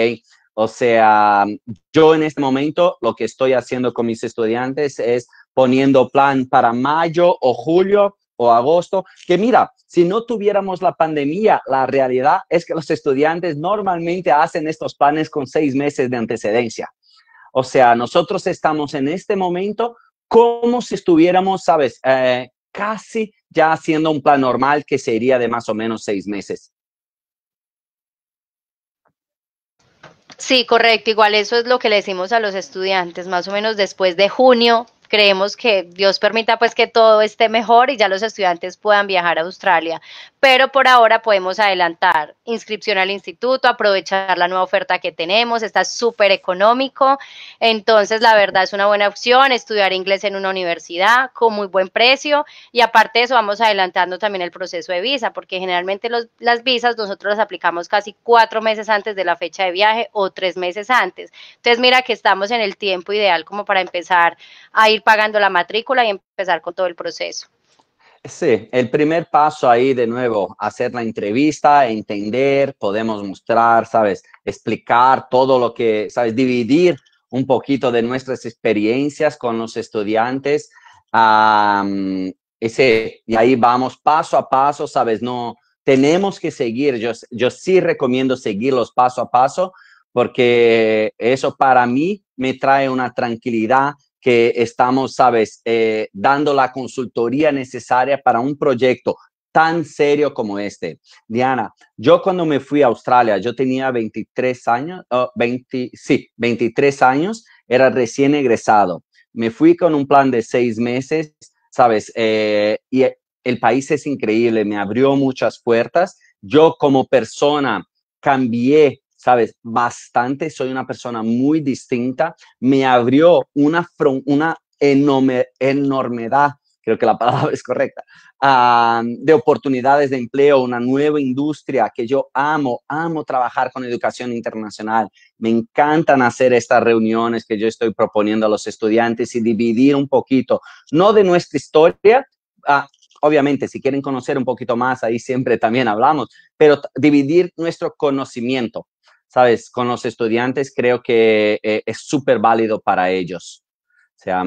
Speaker 2: O sea, yo en este momento lo que estoy haciendo con mis estudiantes es poniendo plan para mayo o julio o agosto, que mira, si no tuviéramos la pandemia, la realidad es que los estudiantes normalmente hacen estos planes con seis meses de antecedencia. O sea, nosotros estamos en este momento como si estuviéramos, ¿sabes? Eh, casi ya haciendo un plan normal que sería de más o menos seis meses.
Speaker 1: Sí, correcto. Igual eso es lo que le decimos a los estudiantes, más o menos después de junio creemos que Dios permita pues que todo esté mejor y ya los estudiantes puedan viajar a Australia pero por ahora podemos adelantar inscripción al instituto, aprovechar la nueva oferta que tenemos, está súper económico, entonces la verdad es una buena opción estudiar inglés en una universidad con muy buen precio y aparte de eso vamos adelantando también el proceso de visa, porque generalmente los, las visas nosotros las aplicamos casi cuatro meses antes de la fecha de viaje o tres meses antes, entonces mira que estamos en el tiempo ideal como para empezar a ir pagando la matrícula y empezar con todo el proceso.
Speaker 2: Sí, el primer paso ahí de nuevo, hacer la entrevista, entender, podemos mostrar, ¿sabes? Explicar todo lo que, ¿sabes? Dividir un poquito de nuestras experiencias con los estudiantes. ese, y ahí vamos paso a paso, ¿sabes? No, tenemos que seguir, yo, yo sí recomiendo seguirlos paso a paso porque eso para mí me trae una tranquilidad, que estamos, sabes, eh, dando la consultoría necesaria para un proyecto tan serio como este. Diana, yo cuando me fui a Australia, yo tenía 23 años, oh, sí, 23 años, era recién egresado. Me fui con un plan de seis meses, sabes, eh, y el país es increíble, me abrió muchas puertas. Yo como persona cambié ¿sabes? Bastante, soy una persona muy distinta, me abrió una, una enorme, enormedad, creo que la palabra es correcta, de oportunidades de empleo, una nueva industria que yo amo, amo trabajar con educación internacional, me encantan hacer estas reuniones que yo estoy proponiendo a los estudiantes y dividir un poquito, no de nuestra historia, ah, obviamente, si quieren conocer un poquito más, ahí siempre también hablamos, pero dividir nuestro conocimiento, sabes, con los estudiantes creo que eh, es súper válido para ellos. sea,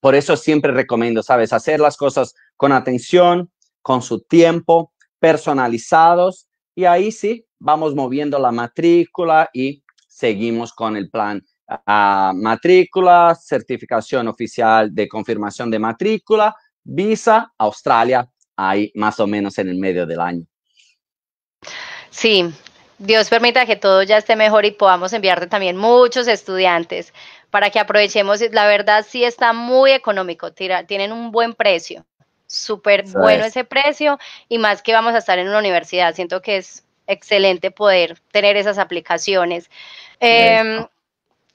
Speaker 2: por eso siempre recomiendo, sabes, hacer las cosas con atención, con su tiempo, personalizados y ahí sí vamos moviendo la matrícula y seguimos con el plan a matrícula, certificación oficial de confirmación de matrícula, visa, Australia, ahí más o menos en el medio del año.
Speaker 1: Sí, Dios permita que todo ya esté mejor y podamos enviarte también muchos estudiantes para que aprovechemos. La verdad sí está muy económico, tienen un buen precio, súper bueno ese precio y más que vamos a estar en una universidad. Siento que es excelente poder tener esas aplicaciones. Em,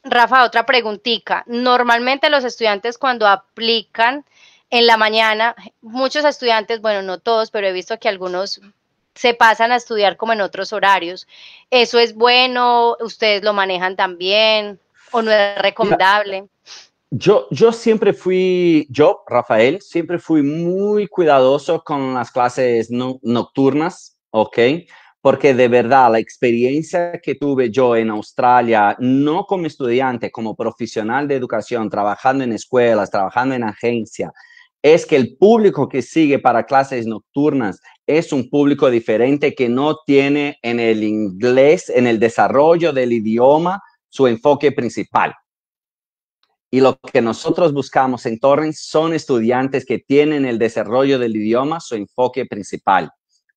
Speaker 1: Rafa, otra preguntita. Normalmente los estudiantes cuando aplican en la mañana, muchos estudiantes, bueno, no todos, pero he visto que algunos se pasan a estudiar como en otros horarios. ¿Eso es bueno? ¿Ustedes lo manejan también? ¿O no es recomendable?
Speaker 2: yo, yo siempre fui, yo, Rafael, siempre fui muy cuidadoso con las clases nocturnas, ¿ok? Porque de verdad la experiencia que tuve yo en Australia, no como estudiante, como profesional de educación, trabajando en escuelas, trabajando en agencia, es que el público que sigue para clases nocturnas es un público diferente que no tiene en el inglés, en el desarrollo del idioma, su enfoque principal. Y lo que nosotros buscamos en Torrens son estudiantes que tienen el desarrollo del idioma su enfoque principal.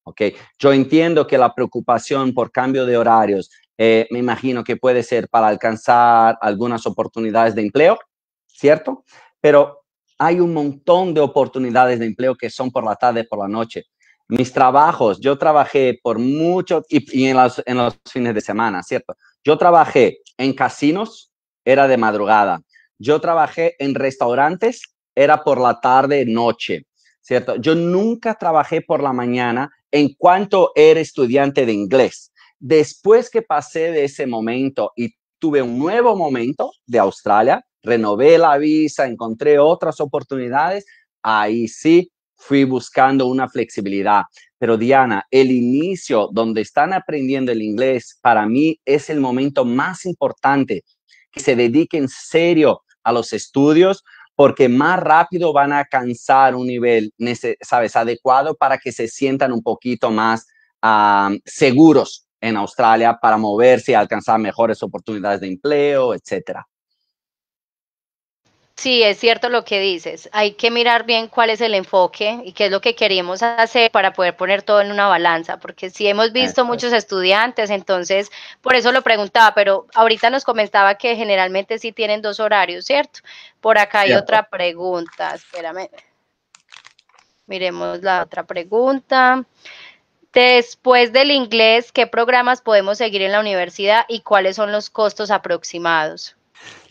Speaker 2: Okay. Yo entiendo que la preocupación por cambio de horarios, eh, me imagino que puede ser para alcanzar algunas oportunidades de empleo, ¿cierto? Pero hay un montón de oportunidades de empleo que son por la tarde, por la noche. Mis trabajos, yo trabajé por mucho, y, en, los, en los fines de semana, ¿cierto? Yo trabajé en casinos, era de madrugada. Yo trabajé en restaurantes, era por la tarde, noche, ¿cierto? Yo nunca trabajé por la mañana en cuanto era estudiante de inglés. Después que pasé de ese momento y tuve un nuevo momento de Australia, renové la visa, encontré otras oportunidades, ahí sí fui buscando una flexibilidad. Pero Diana, el inicio donde están aprendiendo el inglés, para mí es el momento más importante, que se dediquen serio a los estudios, porque más rápido van a alcanzar un nivel, sabes, adecuado para que se sientan un poquito más seguros en Australia para moverse y alcanzar mejores oportunidades de empleo, etcétera.
Speaker 1: Sí, es cierto lo que dices. Hay que mirar bien cuál es el enfoque y qué es lo que queremos hacer para poder poner todo en una balanza, porque sí hemos visto muchos estudiantes, entonces por eso lo preguntaba, pero ahorita nos comentaba que generalmente sí tienen dos horarios, ¿cierto? Por acá hay otra pregunta, espérame. Miremos la otra pregunta. Después del inglés, ¿qué programas podemos seguir en la universidad y cuáles son los costos aproximados?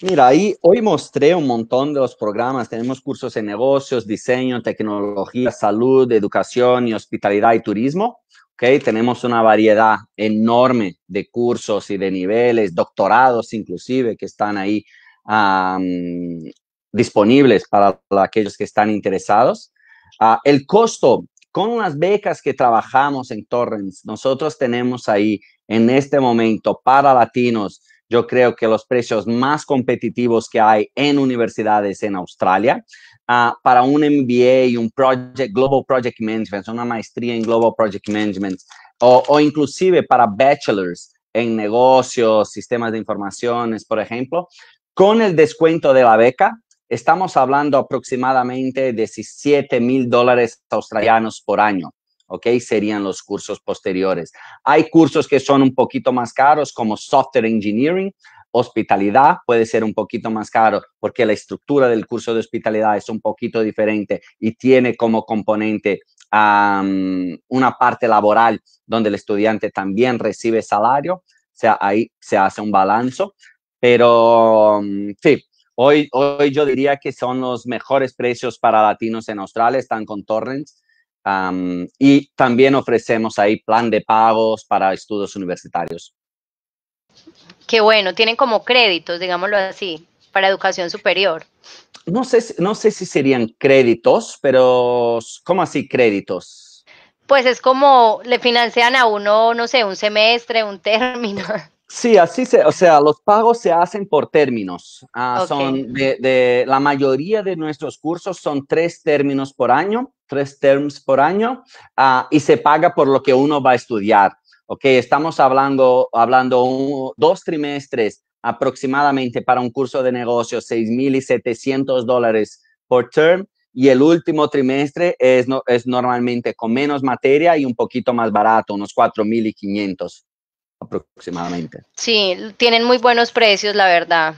Speaker 2: Mira, hoy mostré un montón de los programas. Tenemos cursos en negocios, diseño, tecnología, salud, educación y hospitalidad y turismo. Okay, tenemos una variedad enorme de cursos y de niveles, doctorados inclusive, que están ahí disponibles para, aquellos que están interesados. Ah, el costo, con las becas que trabajamos en Torrens, nosotros tenemos ahí en este momento para latinos yo creo que los precios más competitivos que hay en universidades en Australia ah, para un MBA y un project, Global Project Management, una maestría en Global Project Management o, o inclusive para bachelors en negocios, sistemas de informaciones, por ejemplo, con el descuento de la beca, estamos hablando aproximadamente de 17 mil dólares australianos por año. ¿ok? Serían los cursos posteriores. Hay cursos que son un poquito más caros, como Software Engineering, hospitalidad puede ser un poquito más caro porque la estructura del curso de hospitalidad es un poquito diferente y tiene como componente una parte laboral donde el estudiante también recibe salario, o sea, ahí se hace un balance. pero sí. Hoy, hoy yo diría que son los mejores precios para latinos en Australia, están con Torrents, y también ofrecemos ahí plan de pagos para estudios universitarios.
Speaker 1: Qué bueno, tienen como créditos, digámoslo así, para educación superior.
Speaker 2: No sé, no sé si serían créditos, pero ¿cómo así créditos?
Speaker 1: Pues es como le financian a uno, no sé, un semestre, un término.
Speaker 2: Sí, así se, o sea, los pagos se hacen por términos. Ah, son de, la mayoría de nuestros cursos son tres términos por año tres terms por año ah, y se paga por lo que uno va a estudiar. Ok, estamos hablando, hablando dos trimestres aproximadamente para un curso de negocio, 6.700 dólares por term y el último trimestre es, no, es normalmente con menos materia y un poquito más barato, unos 4.500 aproximadamente.
Speaker 1: Sí, tienen muy buenos precios, la verdad.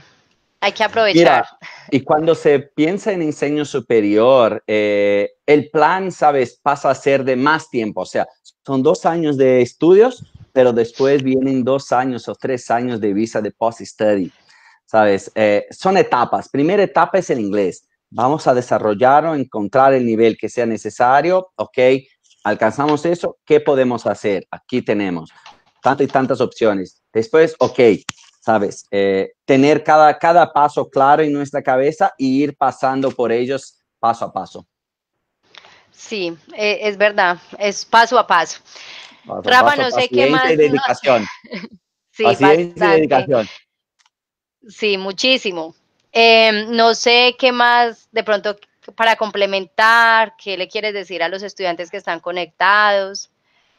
Speaker 1: Hay que aprovechar.
Speaker 2: y cuando se piensa en enseño superior, eh, el plan, sabes, pasa a ser de más tiempo. O sea, son dos años de estudios, pero después vienen dos años o tres años de visa de post-study. Sabes, eh, son etapas. Primera etapa es el inglés. Vamos a desarrollar o encontrar el nivel que sea necesario. Ok, alcanzamos eso. ¿Qué podemos hacer? Aquí tenemos tantas y tantas opciones. Después, ok, ¿sabes? Eh, tener cada, paso claro en nuestra cabeza y ir pasando por ellos paso a paso.
Speaker 1: Sí, eh, es verdad, es paso a paso.
Speaker 2: no sé qué más. dedicación.
Speaker 1: sí, dedicación. Sí, muchísimo. Em, no sé qué más, de pronto, para complementar, qué le quieres decir a los estudiantes que están conectados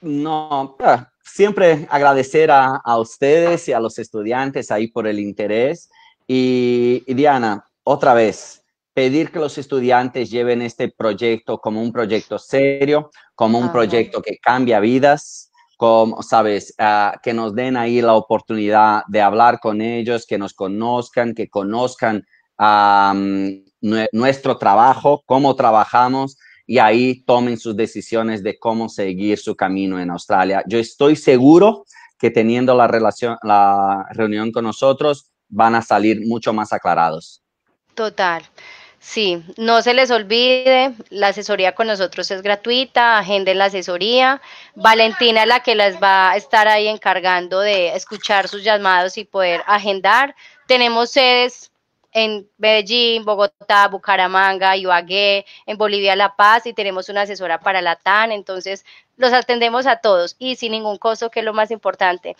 Speaker 2: no, siempre agradecer a, ustedes y a los estudiantes ahí por el interés. Y, Diana, otra vez, pedir que los estudiantes lleven este proyecto como un proyecto serio, como un proyecto que cambia vidas, como, sabes, ah, que nos den ahí la oportunidad de hablar con ellos, que nos conozcan, que conozcan nuestro trabajo, cómo trabajamos, y ahí tomen sus decisiones de cómo seguir su camino en Australia. Yo estoy seguro que teniendo la, relación, la reunión con nosotros van a salir mucho más aclarados.
Speaker 1: Total. Sí, no se les olvide, la asesoría con nosotros es gratuita, agenden la asesoría. Valentina es la que las va a estar ahí encargando de escuchar sus llamados y poder agendar. Tenemos sedes en Medellín, Bogotá, Bucaramanga, Ibagué, en Bolivia La Paz y tenemos una asesora para la TAN, entonces los atendemos a todos y sin ningún costo, que es lo más importante.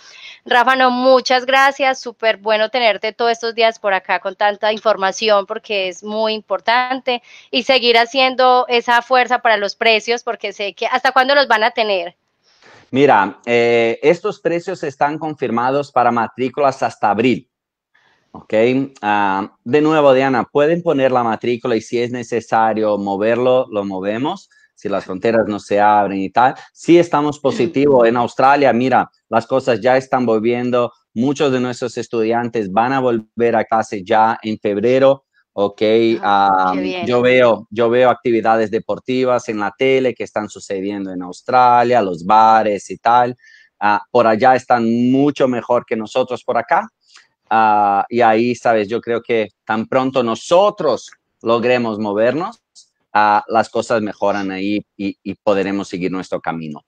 Speaker 1: Rafa, no, muchas gracias, súper bueno tenerte todos estos días por acá con tanta información porque es muy importante y seguir haciendo esa fuerza para los precios porque sé que hasta cuándo los van a tener.
Speaker 2: Mira, eh, estos precios están confirmados para matrículas hasta abril. Ok, ah, de nuevo, Diana, pueden poner la matrícula y si es necesario moverlo, lo movemos, si las fronteras no se abren y tal. Si estamos positivos en Australia, mira, las cosas ya están volviendo, muchos de nuestros estudiantes van a volver a clase ya en febrero, ¿ok? Ah, ah, yo, veo, yo veo actividades deportivas en la tele que están sucediendo en Australia, los bares y tal. por allá están mucho mejor que nosotros por acá. Ah, y ahí, sabes, yo creo que tan pronto nosotros logremos movernos, ah, las cosas mejoran ahí y, podremos seguir nuestro camino.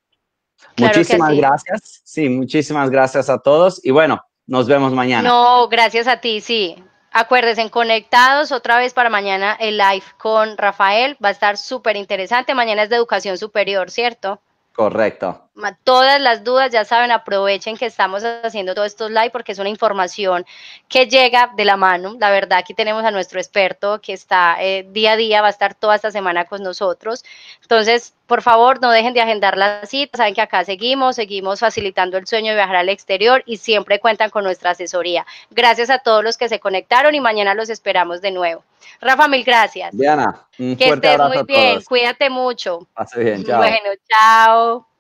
Speaker 2: muchísimas gracias. Sí, muchísimas gracias a todos. Y bueno, nos vemos mañana.
Speaker 1: No, gracias a ti, sí. Acuérdense, conectados otra vez para mañana el live con Rafael. Va a estar súper interesante. Mañana es de educación superior, ¿cierto?
Speaker 2: Correcto
Speaker 1: todas las dudas, ya saben, aprovechen que estamos haciendo todos estos live porque es una información que llega de la mano. La verdad, aquí tenemos a nuestro experto que está eh, día a día, va a estar toda esta semana con nosotros. Entonces, por favor, no dejen de agendar la cita. Saben que acá seguimos, seguimos facilitando el sueño de viajar al exterior y siempre cuentan con nuestra asesoría. Gracias a todos los que se conectaron y mañana los esperamos de nuevo. Rafa, mil gracias.
Speaker 3: Diana, un que estés muy bien.
Speaker 1: Cuídate mucho.
Speaker 3: Pase bien, chao. Bueno,
Speaker 1: chao.